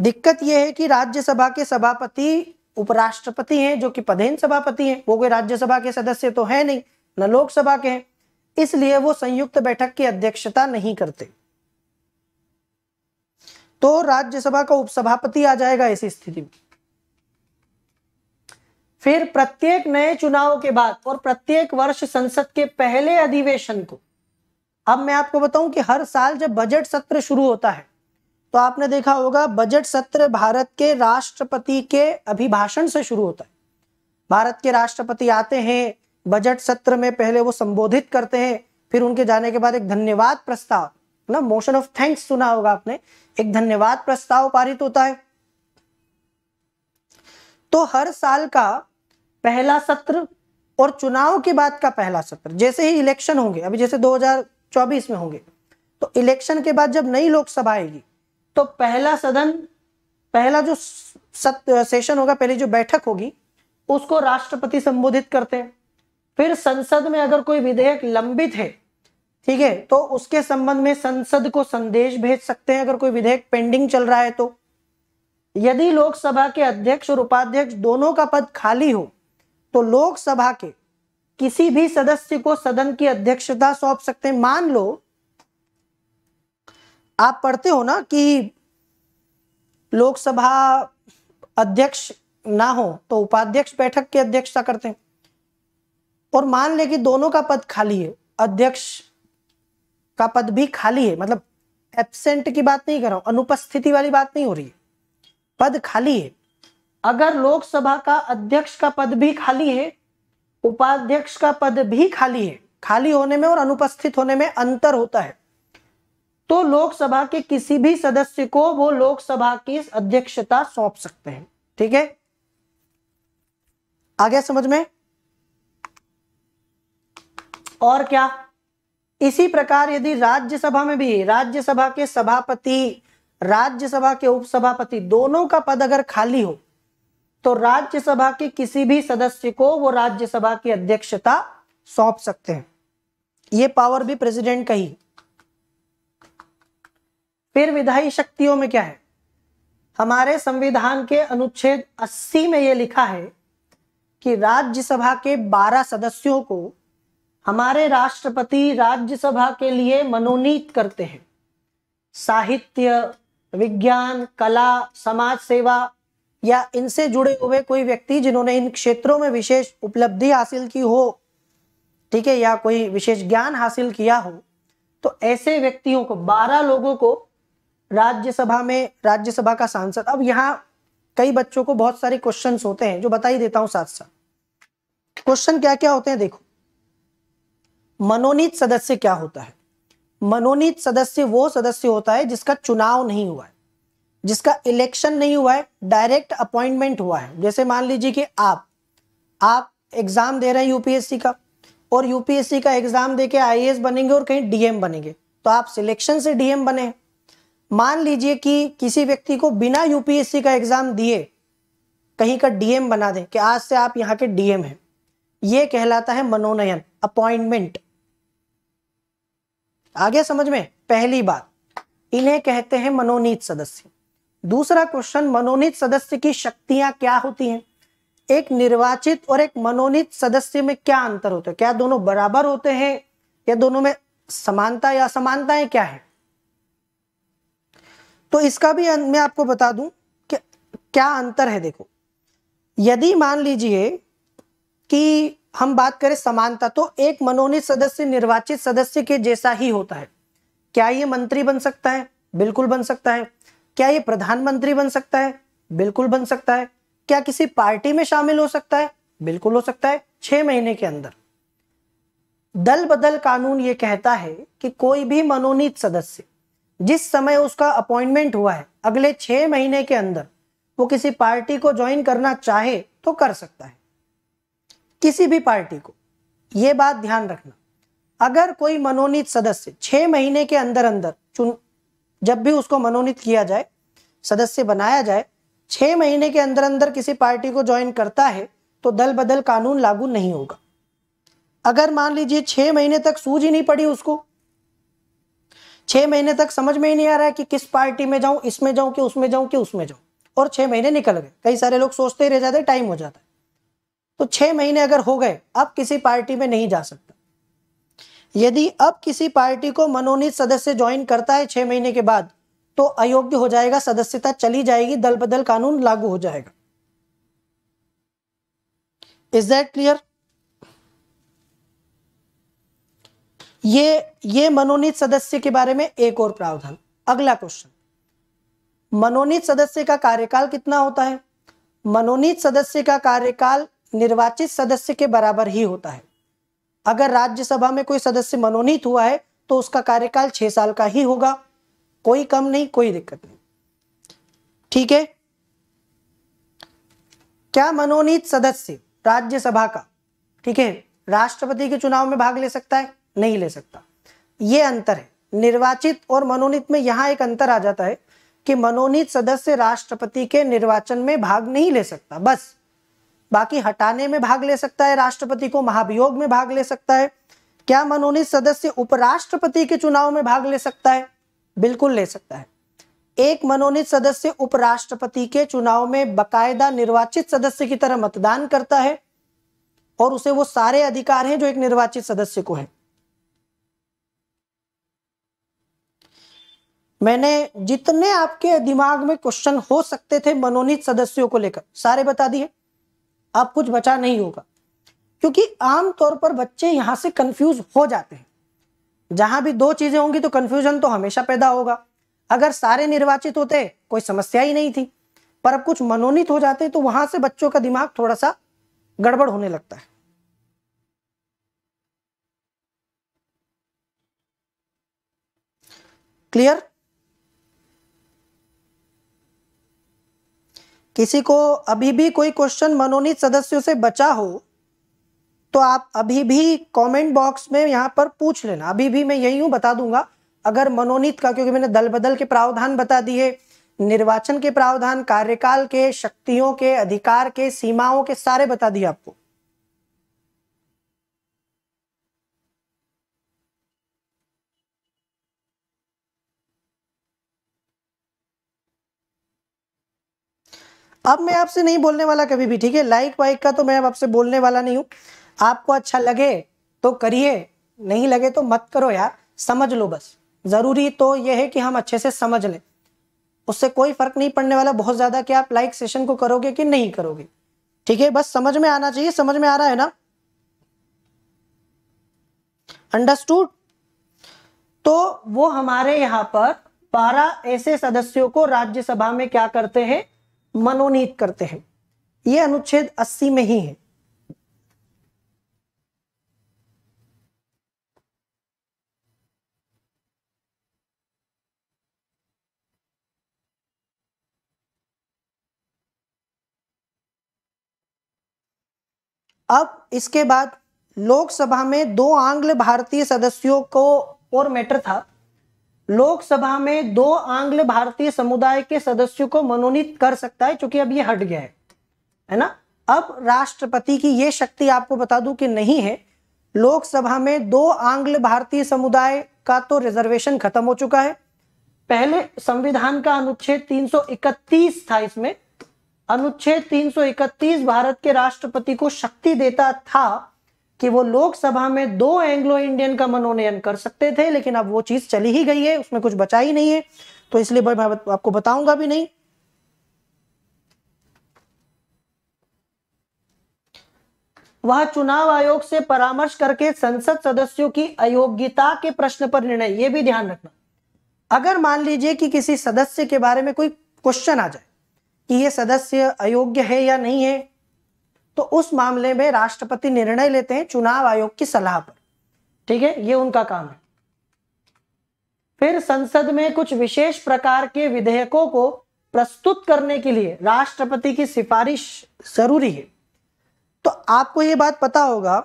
दिक्कत यह है कि राज्यसभा के सभापति उपराष्ट्रपति हैं जो कि पदेन सभापति हैं वो कोई राज्यसभा के सदस्य तो है नहीं न लोकसभा के हैं इसलिए वो संयुक्त बैठक की अध्यक्षता नहीं करते तो राज्यसभा का उपसभापति आ जाएगा इसी स्थिति में फिर प्रत्येक नए चुनाव के बाद और प्रत्येक वर्ष संसद के पहले अधिवेशन को अब मैं आपको बताऊं कि हर साल जब बजट सत्र शुरू होता है तो आपने देखा होगा बजट सत्र भारत के राष्ट्रपति के अभिभाषण से शुरू होता है भारत के राष्ट्रपति आते हैं बजट सत्र में पहले वो संबोधित करते हैं फिर उनके जाने के बाद एक धन्यवाद प्रस्ताव ना मोशन ऑफ थैंक्स सुना होगा आपने एक धन्यवाद प्रस्ताव पारित होता है तो हर साल का पहला सत्र और चुनाव के बाद का पहला सत्र जैसे ही इलेक्शन होंगे अभी जैसे 2024 में होंगे तो इलेक्शन के बाद जब नई लोकसभा आएगी तो पहला सदन पहला जो सत्र सेशन होगा पहली जो बैठक होगी उसको राष्ट्रपति संबोधित करते हैं फिर संसद में अगर कोई विधेयक लंबित है ठीक है तो उसके संबंध में संसद को संदेश भेज सकते हैं अगर कोई विधेयक पेंडिंग चल रहा है तो यदि लोकसभा के अध्यक्ष और उपाध्यक्ष दोनों का पद खाली हो तो लोकसभा के किसी भी सदस्य को सदन की अध्यक्षता सौंप सकते हैं मान लो आप पढ़ते हो ना कि लोकसभा अध्यक्ष ना हो तो उपाध्यक्ष बैठक की अध्यक्षता करते हैं और मान ले कि दोनों का पद खाली है अध्यक्ष का पद भी खाली है मतलब एबसेंट की बात नहीं कर रहा हूं अनुपस्थिति वाली बात नहीं हो रही है पद खाली है अगर लोकसभा का अध्यक्ष का पद भी खाली है उपाध्यक्ष का पद भी खाली है खाली होने में और अनुपस्थित होने में अंतर होता है तो लोकसभा के किसी भी सदस्य को वो लोकसभा की अध्यक्षता सौंप सकते हैं ठीक है आ गया समझ में और क्या इसी प्रकार यदि राज्यसभा में भी राज्यसभा के सभापति राज्यसभा के उपसभापति दोनों का पद अगर खाली हो तो राज्यसभा के किसी भी सदस्य को वो राज्यसभा की अध्यक्षता सौंप सकते हैं ये पावर भी प्रेसिडेंट का ही फिर विधायी शक्तियों में क्या है हमारे संविधान के अनुच्छेद 80 में यह लिखा है कि राज्यसभा के 12 सदस्यों को हमारे राष्ट्रपति राज्यसभा के लिए मनोनीत करते हैं साहित्य विज्ञान कला समाज सेवा या इनसे जुड़े हुए कोई व्यक्ति जिन्होंने इन क्षेत्रों में विशेष उपलब्धि हासिल की हो ठीक है या कोई विशेष ज्ञान हासिल किया हो तो ऐसे व्यक्तियों को बारह लोगों को राज्यसभा में राज्यसभा का सांसद अब यहाँ कई बच्चों को बहुत सारे क्वेश्चंस होते हैं जो बता ही देता हूँ साथ साथ क्वेश्चन क्या क्या होते हैं देखो मनोनीत सदस्य क्या होता है मनोनीत सदस्य वो सदस्य होता है जिसका चुनाव नहीं हुआ है जिसका इलेक्शन नहीं हुआ है डायरेक्ट अपॉइंटमेंट हुआ है जैसे मान लीजिए कि आप आप एग्जाम दे रहे हैं यूपीएससी का और यूपीएससी का एग्जाम देके आईएएस बनेंगे और कहीं डीएम बनेंगे तो आप सिलेक्शन से डीएम बने मान लीजिए कि किसी व्यक्ति को बिना यूपीएससी का एग्जाम दिए कहीं का डीएम बना दें कि आज से आप यहाँ के डीएम हैं ये कहलाता है मनोनयन अपॉइंटमेंट आगे समझ में पहली बात इन्हें कहते हैं मनोनीत सदस्य दूसरा क्वेश्चन मनोनीत सदस्य की शक्तियां क्या होती हैं एक निर्वाचित और एक मनोनीत सदस्य में क्या अंतर होता है क्या दोनों बराबर होते हैं या दोनों में समानता या असमानताएं क्या है तो इसका भी अं-, मैं आपको बता दूं कि क्या अंतर है देखो यदि मान लीजिए कि हम बात करें समानता तो एक मनोनीत सदस्य निर्वाचित सदस्य के जैसा ही होता है क्या ये मंत्री बन सकता है बिल्कुल बन सकता है क्या ये प्रधानमंत्री बन सकता है बिल्कुल बन सकता है क्या किसी पार्टी में शामिल हो सकता है बिल्कुल हो सकता है छह महीने के अंदर दल बदल कानून ये कहता है कि कोई भी मनोनीत सदस्य जिस समय उसका अपॉइंटमेंट हुआ है अगले छह महीने के अंदर वो किसी पार्टी को ज्वाइन करना चाहे तो कर सकता है किसी भी पार्टी को ये बात ध्यान रखना अगर कोई मनोनीत सदस्य छह महीने के अंदर अंदर चुन जब भी उसको मनोनीत किया जाए सदस्य बनाया जाए छह महीने के अंदर अंदर किसी पार्टी को ज्वाइन करता है तो दल बदल कानून लागू नहीं होगा अगर मान लीजिए छह महीने तक सूझ ही नहीं पड़ी उसको छह महीने तक समझ में ही नहीं आ रहा है कि किस पार्टी में जाऊं इसमें जाऊं कि उसमें जाऊं कि उसमें जाऊं और छह महीने निकल गए कई सारे लोग सोचते ही रह जाते टाइम हो जाता है तो छह महीने अगर हो गए अब किसी पार्टी में नहीं जा सकता यदि अब किसी पार्टी को मनोनीत सदस्य ज्वाइन करता है छह महीने के बाद तो अयोग्य हो जाएगा सदस्यता चली जाएगी दल बदल कानून लागू हो जाएगा इज दैट क्लियर ये ये मनोनीत सदस्य के बारे में एक और प्रावधान अगला क्वेश्चन मनोनीत सदस्य का कार्यकाल कितना होता है मनोनीत सदस्य का कार्यकाल निर्वाचित सदस्य के बराबर ही होता है अगर राज्यसभा में कोई सदस्य मनोनीत हुआ है तो उसका कार्यकाल छह साल का ही होगा कोई कम नहीं कोई दिक्कत नहीं ठीक है क्या मनोनीत सदस्य राज्यसभा का ठीक है राष्ट्रपति के चुनाव में भाग ले सकता है नहीं ले सकता यह अंतर है निर्वाचित और मनोनीत में यहां एक अंतर आ जाता है कि मनोनीत सदस्य राष्ट्रपति के निर्वाचन में भाग नहीं ले सकता बस बाकी हटाने में भाग ले सकता है राष्ट्रपति को महाभियोग में भाग ले सकता है क्या मनोनीत सदस्य उपराष्ट्रपति के चुनाव में भाग ले सकता है बिल्कुल ले सकता है एक मनोनीत सदस्य उपराष्ट्रपति के चुनाव में बकायदा निर्वाचित सदस्य की तरह मतदान करता है और उसे वो सारे अधिकार हैं जो एक निर्वाचित सदस्य को है मैंने जितने आपके दिमाग में क्वेश्चन हो सकते थे मनोनीत सदस्यों को लेकर सारे बता दिए अब कुछ बचा नहीं होगा क्योंकि आमतौर पर बच्चे यहां से कंफ्यूज हो जाते हैं जहां भी दो चीजें होंगी तो कंफ्यूजन तो हमेशा पैदा होगा अगर सारे निर्वाचित होते कोई समस्या ही नहीं थी पर अब कुछ मनोनीत हो जाते तो वहां से बच्चों का दिमाग थोड़ा सा गड़बड़ होने लगता है क्लियर किसी को अभी भी कोई क्वेश्चन मनोनीत सदस्यों से बचा हो तो आप अभी भी कमेंट बॉक्स में यहां पर पूछ लेना अभी भी मैं यही हूं बता दूंगा अगर मनोनीत का क्योंकि मैंने दल बदल के प्रावधान बता दिए निर्वाचन के प्रावधान कार्यकाल के शक्तियों के अधिकार के सीमाओं के सारे बता दिए आपको अब मैं आपसे नहीं बोलने वाला कभी भी ठीक है लाइक वाइक का तो मैं अब आपसे बोलने वाला नहीं हूँ आपको अच्छा लगे तो करिए नहीं लगे तो मत करो यार समझ लो बस ज़रूरी तो यह है कि हम अच्छे से समझ लें उससे कोई फर्क नहीं पड़ने वाला बहुत ज़्यादा कि आप लाइक सेशन को करोगे कि नहीं करोगे ठीक है बस समझ में आना चाहिए समझ में आ रहा है ना अंडरस्टूड तो वो हमारे यहां पर बारह ऐसे सदस्यों को राज्यसभा में क्या करते हैं मनोनीत करते हैं यह अनुच्छेद 80 में ही है अब इसके बाद लोकसभा में दो आंग्ल भारतीय सदस्यों को और मैटर था लोकसभा में दो आंग्ल भारतीय समुदाय के सदस्यों को मनोनीत कर सकता है क्योंकि अब ये हट गया है है ना अब राष्ट्रपति की ये शक्ति आपको बता दूं कि नहीं है लोकसभा में दो आंग्ल भारतीय समुदाय का तो रिजर्वेशन खत्म हो चुका है पहले संविधान का अनुच्छेद 331 था इसमें अनुच्छेद 331 भारत के राष्ट्रपति को शक्ति देता था कि वो लोकसभा में दो एंग्लो इंडियन का मनोनयन कर सकते थे लेकिन अब वो चीज चली ही गई है उसमें कुछ बचा ही नहीं है तो इसलिए मैं आपको बताऊंगा भी नहीं वह चुनाव आयोग से परामर्श करके संसद सदस्यों की अयोग्यता के प्रश्न पर निर्णय ये भी ध्यान रखना अगर मान लीजिए कि किसी सदस्य के बारे में कोई क्वेश्चन आ जाए कि यह सदस्य अयोग्य है या नहीं है तो उस मामले में राष्ट्रपति निर्णय लेते हैं चुनाव आयोग की सलाह पर ठीक है ये उनका काम है फिर संसद में कुछ विशेष प्रकार के विधेयकों को प्रस्तुत करने के लिए राष्ट्रपति की सिफारिश जरूरी है तो आपको ये बात पता होगा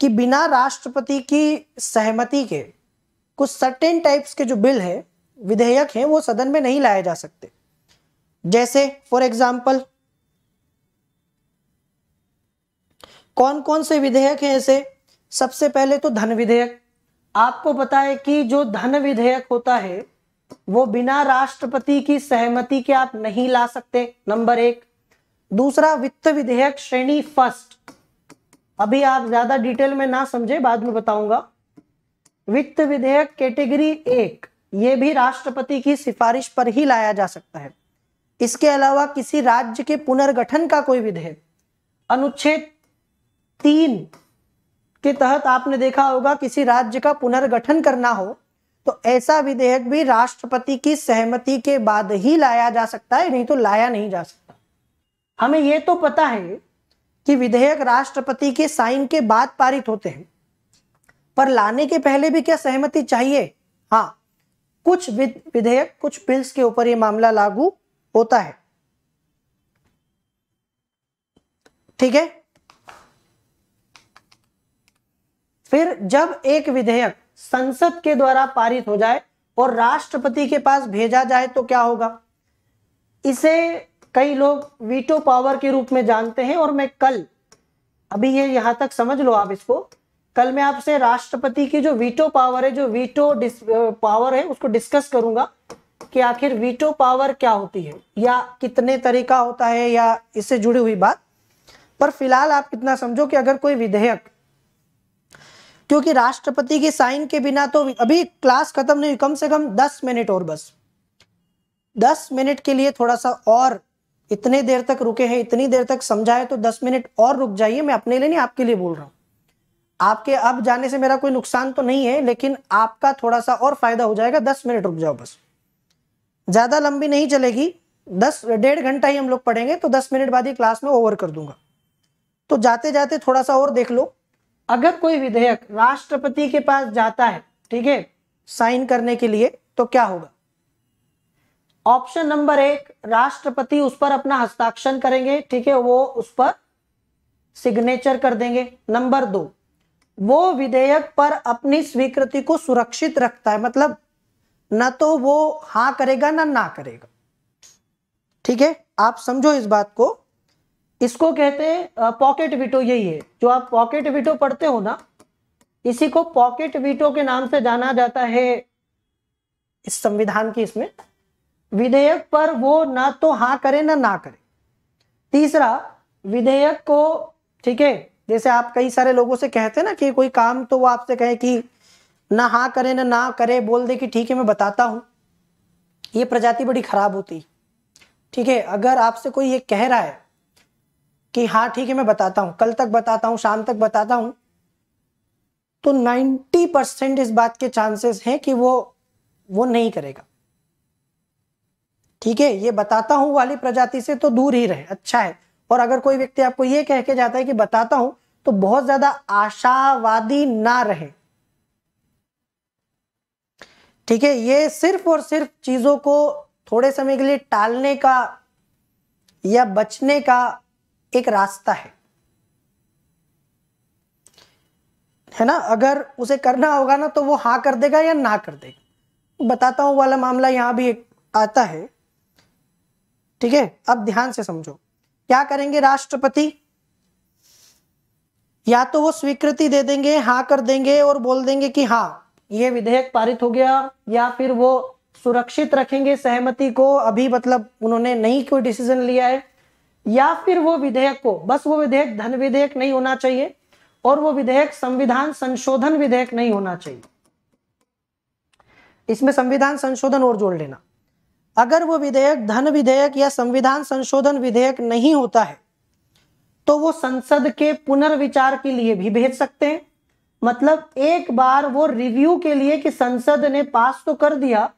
कि बिना राष्ट्रपति की सहमति के कुछ सर्टेन टाइप्स के जो बिल है विधेयक हैं वो सदन में नहीं लाए जा सकते जैसे फॉर एग्जाम्पल कौन कौन से विधेयक हैं ऐसे सबसे पहले तो धन विधेयक आपको पता है कि जो धन विधेयक होता है वो बिना राष्ट्रपति की सहमति के आप नहीं ला सकते नंबर एक दूसरा वित्त विधेयक श्रेणी फर्स्ट अभी आप ज्यादा डिटेल में ना समझे बाद में बताऊंगा वित्त विधेयक कैटेगरी एक ये भी राष्ट्रपति की सिफारिश पर ही लाया जा सकता है इसके अलावा किसी राज्य के पुनर्गठन का कोई विधेयक अनुच्छेद तीन के तहत आपने देखा होगा किसी राज्य का पुनर्गठन करना हो तो ऐसा विधेयक भी राष्ट्रपति की सहमति के बाद ही लाया जा सकता है नहीं तो लाया नहीं जा सकता हमें यह तो पता है कि विधेयक राष्ट्रपति के साइन के बाद पारित होते हैं पर लाने के पहले भी क्या सहमति चाहिए हाँ कुछ विधेयक कुछ बिल्स के ऊपर यह मामला लागू होता है ठीक है फिर जब एक विधेयक संसद के द्वारा पारित हो जाए और राष्ट्रपति के पास भेजा जाए तो क्या होगा इसे कई लोग वीटो पावर के रूप में जानते हैं और मैं कल अभी ये यहां तक समझ लो आप इसको कल मैं आपसे राष्ट्रपति की जो वीटो पावर है जो वीटो पावर है उसको डिस्कस करूंगा कि आखिर वीटो पावर क्या होती है या कितने तरीका होता है या इससे जुड़ी हुई बात पर फिलहाल आप कितना समझो कि अगर कोई विधेयक क्योंकि राष्ट्रपति की साइन के बिना तो अभी क्लास खत्म नहीं कम से कम दस मिनट और बस दस मिनट के लिए थोड़ा सा और इतने देर तक रुके हैं इतनी देर तक समझाए तो दस मिनट और रुक जाइए मैं अपने लिए नहीं आपके लिए बोल रहा हूँ आपके अब जाने से मेरा कोई नुकसान तो नहीं है लेकिन आपका थोड़ा सा और फायदा हो जाएगा दस मिनट रुक जाओ बस ज्यादा लंबी नहीं चलेगी दस डेढ़ घंटा ही हम लोग पढ़ेंगे तो दस मिनट बाद ही क्लास में ओवर कर दूंगा तो जाते जाते थोड़ा सा और देख लो अगर कोई विधेयक राष्ट्रपति के पास जाता है ठीक है साइन करने के लिए तो क्या होगा ऑप्शन नंबर एक राष्ट्रपति उस पर अपना हस्ताक्षर करेंगे ठीक है वो उस पर सिग्नेचर कर देंगे नंबर दो वो विधेयक पर अपनी स्वीकृति को सुरक्षित रखता है मतलब ना तो वो हाँ करेगा ना ना करेगा ठीक है आप समझो इस बात को इसको कहते हैं पॉकेट विटो यही है जो आप पॉकेट विटो पढ़ते हो ना इसी को पॉकेट वीटो के नाम से जाना जाता है इस संविधान की इसमें विधेयक पर वो ना तो हाँ करे ना ना करे तीसरा विधेयक को ठीक है जैसे आप कई सारे लोगों से कहते हैं ना कि कोई काम तो वो आपसे कहे कि ना हाँ करे ना ना करे बोल दे कि ठीक है मैं बताता हूं ये प्रजाति बड़ी खराब होती ठीक है अगर आपसे कोई ये कह रहा है कि हाँ ठीक है मैं बताता हूँ कल तक बताता हूँ शाम तक बताता हूँ तो 90 परसेंट इस बात के चांसेस हैं कि वो वो नहीं करेगा ठीक है ये बताता हूँ वाली प्रजाति से तो दूर ही रहे अच्छा है और अगर कोई व्यक्ति आपको ये कह के जाता है कि बताता हूँ तो बहुत ज्यादा आशावादी ना रहे ठीक है ये सिर्फ और सिर्फ चीजों को थोड़े समय के लिए टालने का या बचने का एक रास्ता है है ना अगर उसे करना होगा ना तो वो हाँ कर देगा या ना कर देगा बताता हूं वाला मामला यहां भी एक आता है ठीक है अब ध्यान से समझो क्या करेंगे राष्ट्रपति या तो वो स्वीकृति दे देंगे हाँ कर देंगे और बोल देंगे कि हाँ ये विधेयक पारित हो गया या फिर वो सुरक्षित रखेंगे सहमति को अभी मतलब उन्होंने नहीं कोई डिसीजन लिया है या फिर वो विधेयक को बस वो विधेयक धन विधेयक नहीं होना चाहिए और वो विधेयक संविधान संशोधन विधेयक नहीं होना चाहिए इसमें संविधान संशोधन और जोड़ लेना अगर वो विधेयक धन विधेयक या संविधान संशोधन विधेयक नहीं होता है तो वो संसद के पुनर्विचार के लिए भी भेज सकते हैं मतलब एक बार वो रिव्यू के लिए कि संसद ने पास तो कर दिया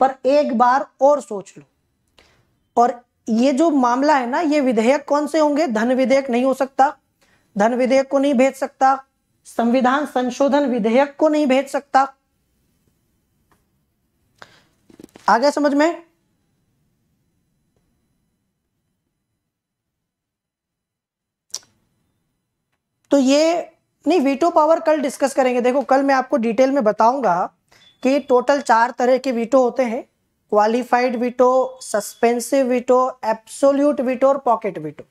पर एक बार और सोच लो और ये जो मामला है ना ये विधेयक कौन से होंगे धन विधेयक नहीं हो सकता धन विधेयक को नहीं भेज सकता संविधान संशोधन विधेयक को नहीं भेज सकता आ गया समझ में तो ये नहीं वीटो पावर कल डिस्कस करेंगे देखो कल मैं आपको डिटेल में बताऊंगा कि टोटल चार तरह के वीटो होते हैं qualified veto suspensive veto absolute veto और पॉकेट विटो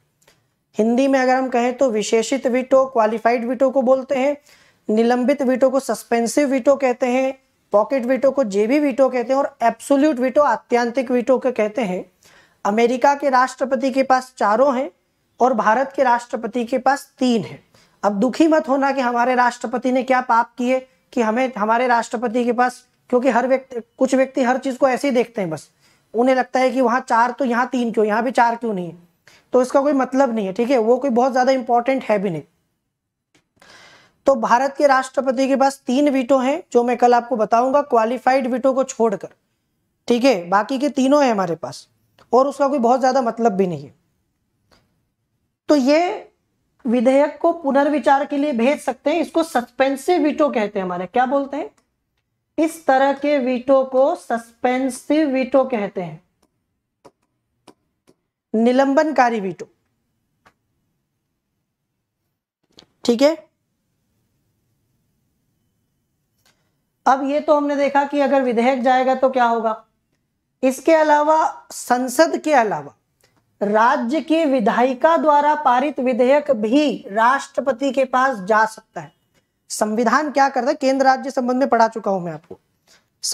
हिंदी में अगर हम कहें तो विशेषित विटो क्वालिफाइड विटो को बोलते हैं निलंबित विटो को सस्पेंसिव विटो कहते हैं पॉकेट विटो को जेबी विटो कहते हैं और एब्सोल्यूट विटो आत्यांतिक विटो को कहते हैं अमेरिका के राष्ट्रपति के पास चारों हैं और भारत के राष्ट्रपति के पास तीन हैं अब दुखी मत होना कि हमारे राष्ट्रपति ने क्या पाप किए कि हमें हमारे राष्ट्रपति के पास क्योंकि हर व्यक्ति कुछ व्यक्ति हर चीज को ऐसे ही देखते हैं बस उन्हें लगता है कि वहां चार तो यहाँ तीन क्यों यहाँ भी चार क्यों नहीं है तो इसका कोई मतलब नहीं है ठीक है वो कोई बहुत ज्यादा इंपॉर्टेंट है भी नहीं तो भारत के राष्ट्रपति के पास तीन वीटो हैं जो मैं कल आपको बताऊंगा क्वालिफाइड वीटो को छोड़कर ठीक है बाकी के तीनों है हमारे पास और उसका कोई बहुत ज्यादा मतलब भी नहीं है तो ये विधेयक को पुनर्विचार के लिए भेज सकते हैं इसको सस्पेंसिव वीटो कहते हैं हमारे क्या बोलते हैं इस तरह के वीटो को सस्पेंसिव वीटो कहते हैं निलंबनकारी वीटो ठीक है अब ये तो हमने देखा कि अगर विधेयक जाएगा तो क्या होगा इसके अलावा संसद के अलावा राज्य की विधायिका द्वारा पारित विधेयक भी राष्ट्रपति के पास जा सकता है संविधान क्या करता है केंद्र राज्य संबंध में पढ़ा चुका हूं मैं आपको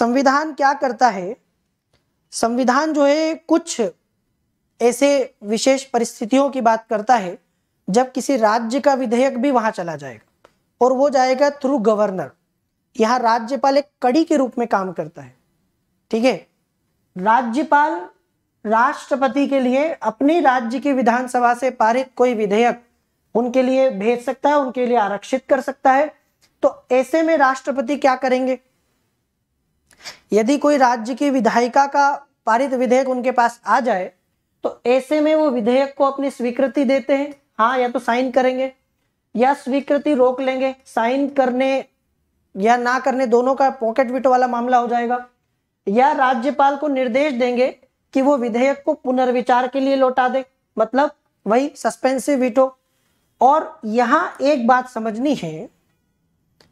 संविधान क्या करता है संविधान जो है कुछ ऐसे विशेष परिस्थितियों की बात करता है जब किसी राज्य का विधेयक भी वहां चला जाएगा और वो जाएगा थ्रू गवर्नर यहां राज्यपाल एक कड़ी के रूप में काम करता है ठीक है राज्यपाल राष्ट्रपति के लिए अपने राज्य की विधानसभा से पारित कोई विधेयक उनके लिए भेज सकता है उनके लिए आरक्षित कर सकता है तो ऐसे में राष्ट्रपति क्या करेंगे यदि कोई राज्य की विधायिका का पारित विधेयक उनके पास आ जाए तो ऐसे में वो विधेयक को अपनी स्वीकृति देते हैं हाँ या तो साइन करेंगे या स्वीकृति रोक लेंगे साइन करने या ना करने दोनों का पॉकेट विटो वाला मामला हो जाएगा या राज्यपाल को निर्देश देंगे कि वो विधेयक को पुनर्विचार के लिए लौटा दे मतलब वही सस्पेंसिव विटो और यहां एक बात समझनी है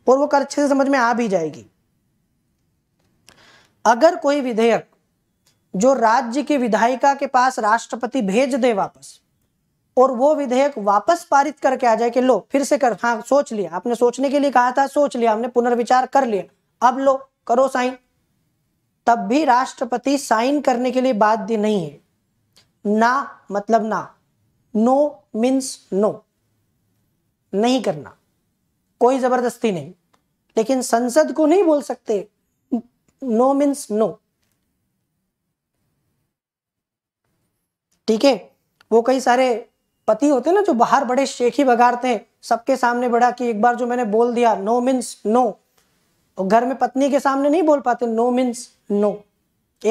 और वो कर अच्छे से समझ में आ भी जाएगी अगर कोई विधेयक जो राज्य की विधायिका के पास राष्ट्रपति भेज दे वापस और वो विधेयक वापस पारित करके आ जाए कि लो फिर से कर हाँ सोच लिया आपने सोचने के लिए कहा था सोच लिया हमने पुनर्विचार कर लिया अब लो करो साइन तब भी राष्ट्रपति साइन करने के लिए बाध्य नहीं है ना मतलब ना नो मीन्स नो नहीं करना कोई जबरदस्ती नहीं लेकिन संसद को नहीं बोल सकते नो मीन्स नो ठीक है वो कई सारे पति होते हैं ना जो बाहर बड़े शेखी बगाड़ते हैं सबके सामने बड़ा कि एक बार जो मैंने बोल दिया नो मीन्स नो और घर में पत्नी के सामने नहीं बोल पाते नो मीन्स नो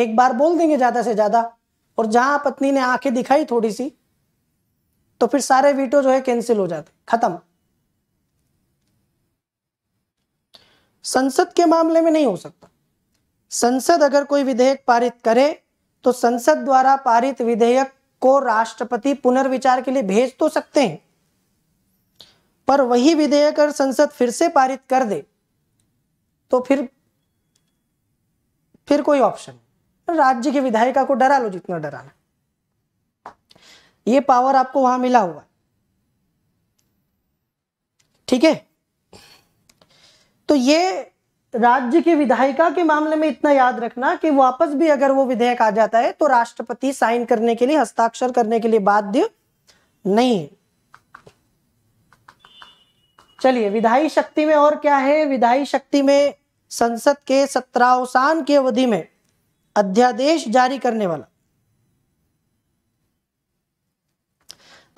एक बार बोल देंगे ज्यादा से ज्यादा और जहां पत्नी ने आंखें दिखाई थोड़ी सी तो फिर सारे वीटो जो है कैंसिल हो जाते खत्म संसद के मामले में नहीं हो सकता संसद अगर कोई विधेयक पारित करे तो संसद द्वारा पारित विधेयक को राष्ट्रपति पुनर्विचार के लिए भेज तो सकते हैं पर वही विधेयक अगर संसद फिर से पारित कर दे तो फिर फिर कोई ऑप्शन राज्य की विधायिका को डरा लो जितना डराना ये पावर आपको वहां मिला हुआ ठीक है तो ये राज्य की विधायिका के मामले में इतना याद रखना कि वापस भी अगर वो विधेयक आ जाता है तो राष्ट्रपति साइन करने के लिए हस्ताक्षर करने के लिए बाध्य नहीं है चलिए विधायी शक्ति में और क्या है विधायी शक्ति में संसद के सत्रावसान की अवधि में अध्यादेश जारी करने वाला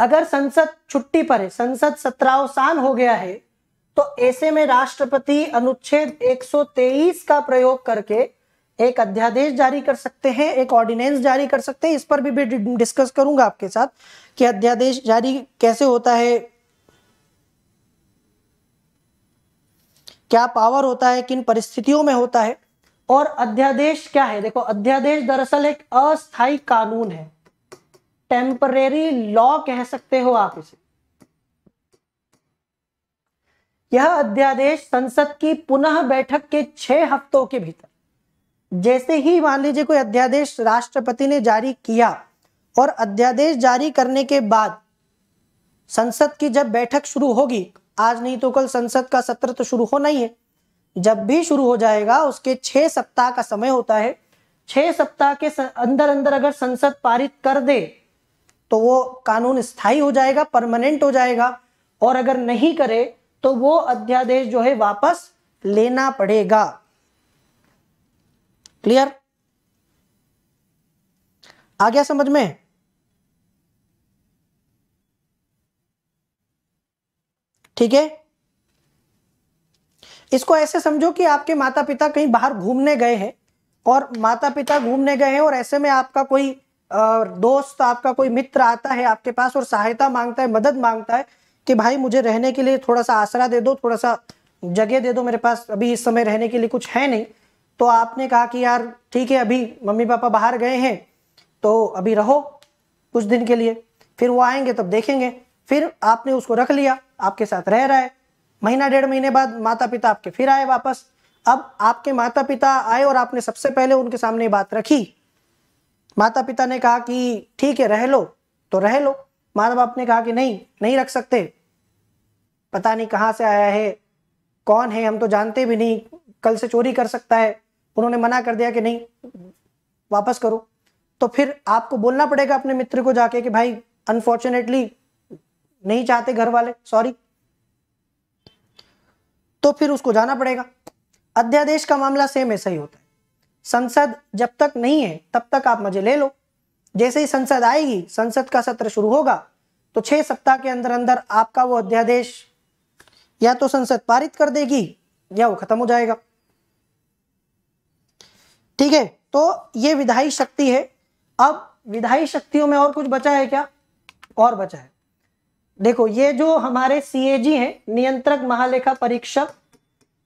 अगर संसद छुट्टी पर है संसद सत्रावसान हो गया है तो ऐसे में राष्ट्रपति अनुच्छेद 123 का प्रयोग करके एक अध्यादेश जारी कर सकते हैं एक ऑर्डिनेंस जारी कर सकते हैं इस पर भी, भी डिस्कस करूंगा आपके साथ कि अध्यादेश जारी कैसे होता है क्या पावर होता है किन परिस्थितियों में होता है और अध्यादेश क्या है देखो अध्यादेश दरअसल एक अस्थाई कानून है टेम्परे लॉ कह सकते हो आप इसे यह अध्यादेश संसद की पुनः बैठक के छह हफ्तों के भीतर जैसे ही मान लीजिए कोई अध्यादेश राष्ट्रपति ने जारी किया और अध्यादेश जारी करने के बाद संसद की जब बैठक शुरू होगी आज नहीं तो कल संसद का सत्र तो शुरू होना ही है जब भी शुरू हो जाएगा उसके छह सप्ताह का समय होता है छह सप्ताह के अंदर अंदर अगर संसद पारित कर दे तो वो कानून स्थायी हो जाएगा परमानेंट हो जाएगा और अगर नहीं करे तो वो अध्यादेश जो है वापस लेना पड़ेगा क्लियर आ गया समझ में ठीक है इसको ऐसे समझो कि आपके माता पिता कहीं बाहर घूमने गए हैं और माता पिता घूमने गए हैं और ऐसे में आपका कोई दोस्त आपका कोई मित्र आता है आपके पास और सहायता मांगता है मदद मांगता है कि भाई मुझे रहने के लिए थोड़ा सा आसरा दे दो थोड़ा सा जगह दे दो मेरे पास अभी इस समय रहने के लिए कुछ है नहीं तो आपने कहा कि यार ठीक है अभी मम्मी पापा बाहर गए हैं तो अभी रहो कुछ दिन के लिए फिर वो आएंगे तब देखेंगे फिर आपने उसको रख लिया आपके साथ रह रहा है महीना डेढ़ महीने बाद माता पिता आपके फिर आए वापस अब आपके माता पिता आए और आपने सबसे पहले उनके सामने बात रखी माता पिता ने कहा कि ठीक है रह लो तो रह लो माता बाप ने कहा कि नहीं नहीं रख सकते पता नहीं कहाँ से आया है कौन है हम तो जानते भी नहीं कल से चोरी कर सकता है उन्होंने मना कर दिया कि नहीं वापस करो तो फिर आपको बोलना पड़ेगा अपने मित्र को जाके कि भाई अनफॉर्चुनेटली नहीं चाहते घर वाले सॉरी तो फिर उसको जाना पड़ेगा अध्यादेश का मामला सेम ऐसा ही होता है संसद जब तक नहीं है तब तक आप मजे ले लो जैसे ही संसद आएगी संसद का सत्र शुरू होगा तो छह सप्ताह के अंदर अंदर आपका वो अध्यादेश या तो संसद पारित कर देगी या वो खत्म हो जाएगा ठीक है तो ये विधायी शक्ति है अब विधायी शक्तियों में और कुछ बचा है क्या और बचा है देखो ये जो हमारे सीएजी हैं नियंत्रक महालेखा परीक्षक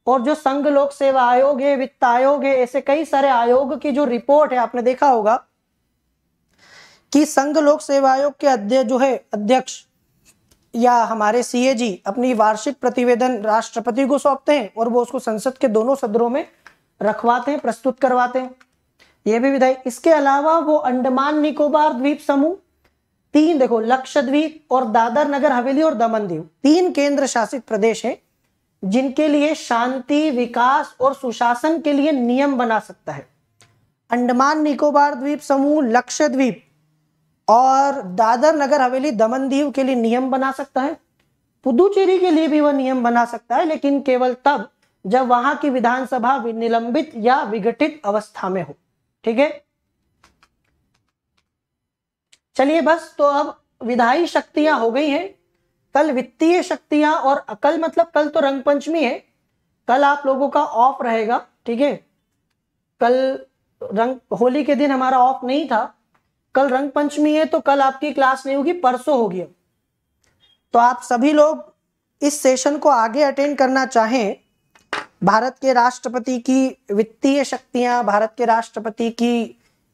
और जो संघ लोक सेवा आयोग है वित्त आयोग है ऐसे कई सारे आयोग की जो रिपोर्ट है आपने देखा होगा कि संघ लोक सेवा आयोग के अध्यक्ष जो है अध्यक्ष या हमारे सीएजी अपनी वार्षिक प्रतिवेदन राष्ट्रपति को सौंपते हैं और वो उसको संसद के दोनों सदनों में रखवाते हैं प्रस्तुत करवाते हैं ये भी विधायक इसके अलावा वो अंडमान निकोबार द्वीप समूह तीन देखो लक्षद्वीप और दादर नगर हवेली और दमन दीव तीन केंद्र शासित प्रदेश हैं जिनके लिए शांति विकास और सुशासन के लिए नियम बना सकता है अंडमान निकोबार द्वीप समूह लक्षद्वीप और दादर नगर हवेली दमन दीव के लिए नियम बना सकता है पुदुचेरी के लिए भी वह नियम बना सकता है लेकिन केवल तब जब वहां की विधानसभा निलंबित या विघटित अवस्था में हो ठीक है चलिए बस तो अब विधायी शक्तियां हो गई हैं कल वित्तीय शक्तियां और कल मतलब कल तो रंग पंचमी है कल आप लोगों का ऑफ रहेगा ठीक है कल रंग होली के दिन हमारा ऑफ नहीं था कल रंग पंचमी है तो कल आपकी क्लास नहीं होगी परसों होगी तो आप सभी लोग इस सेशन को आगे अटेंड करना चाहें भारत के राष्ट्रपति की वित्तीय शक्तियां भारत के राष्ट्रपति की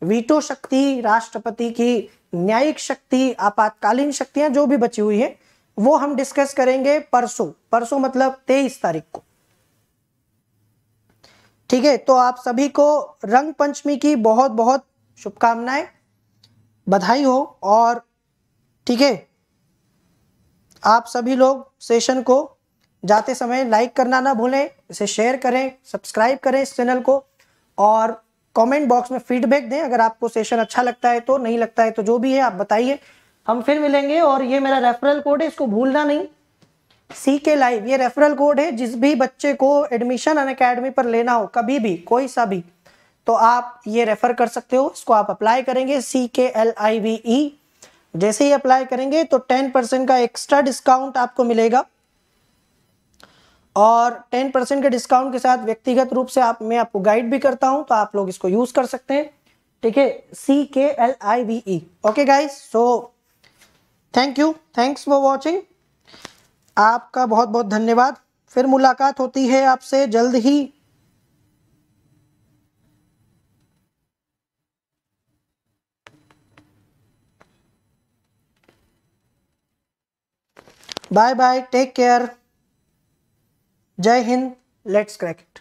वीटो शक्ति राष्ट्रपति की न्यायिक शक्ति आपातकालीन शक्तियां जो भी बची हुई है वो हम डिस्कस करेंगे परसों परसों मतलब तेईस तारीख को ठीक है तो आप सभी को रंग पंचमी की बहुत बहुत शुभकामनाएं बधाई हो और ठीक है आप सभी लोग सेशन को जाते समय लाइक करना ना भूलें इसे शेयर करें सब्सक्राइब करें इस चैनल को और कमेंट बॉक्स में फीडबैक दें अगर आपको सेशन अच्छा लगता है तो नहीं लगता है तो जो भी है आप बताइए हम फिर मिलेंगे और ये मेरा रेफरल कोड है इसको भूलना नहीं सी के लाइव ये रेफरल कोड है जिस भी बच्चे को एडमिशन अन अकेडमी पर लेना हो कभी भी कोई सा भी तो आप ये रेफर कर सकते हो इसको आप अप्लाई करेंगे सी के एल आई वी ई जैसे ही अप्लाई करेंगे तो टेन परसेंट का एक्स्ट्रा डिस्काउंट आपको मिलेगा और टेन परसेंट के डिस्काउंट के साथ व्यक्तिगत रूप से आप मैं आपको गाइड भी करता हूं तो आप लोग इसको यूज कर सकते हैं ठीक है C K L I V E okay guys so thank you thanks for watching आपका बहुत बहुत धन्यवाद फिर मुलाकात होती है आपसे जल्द ही बाय बाय टेक केयर जय हिंद लेट्स क्रैक इट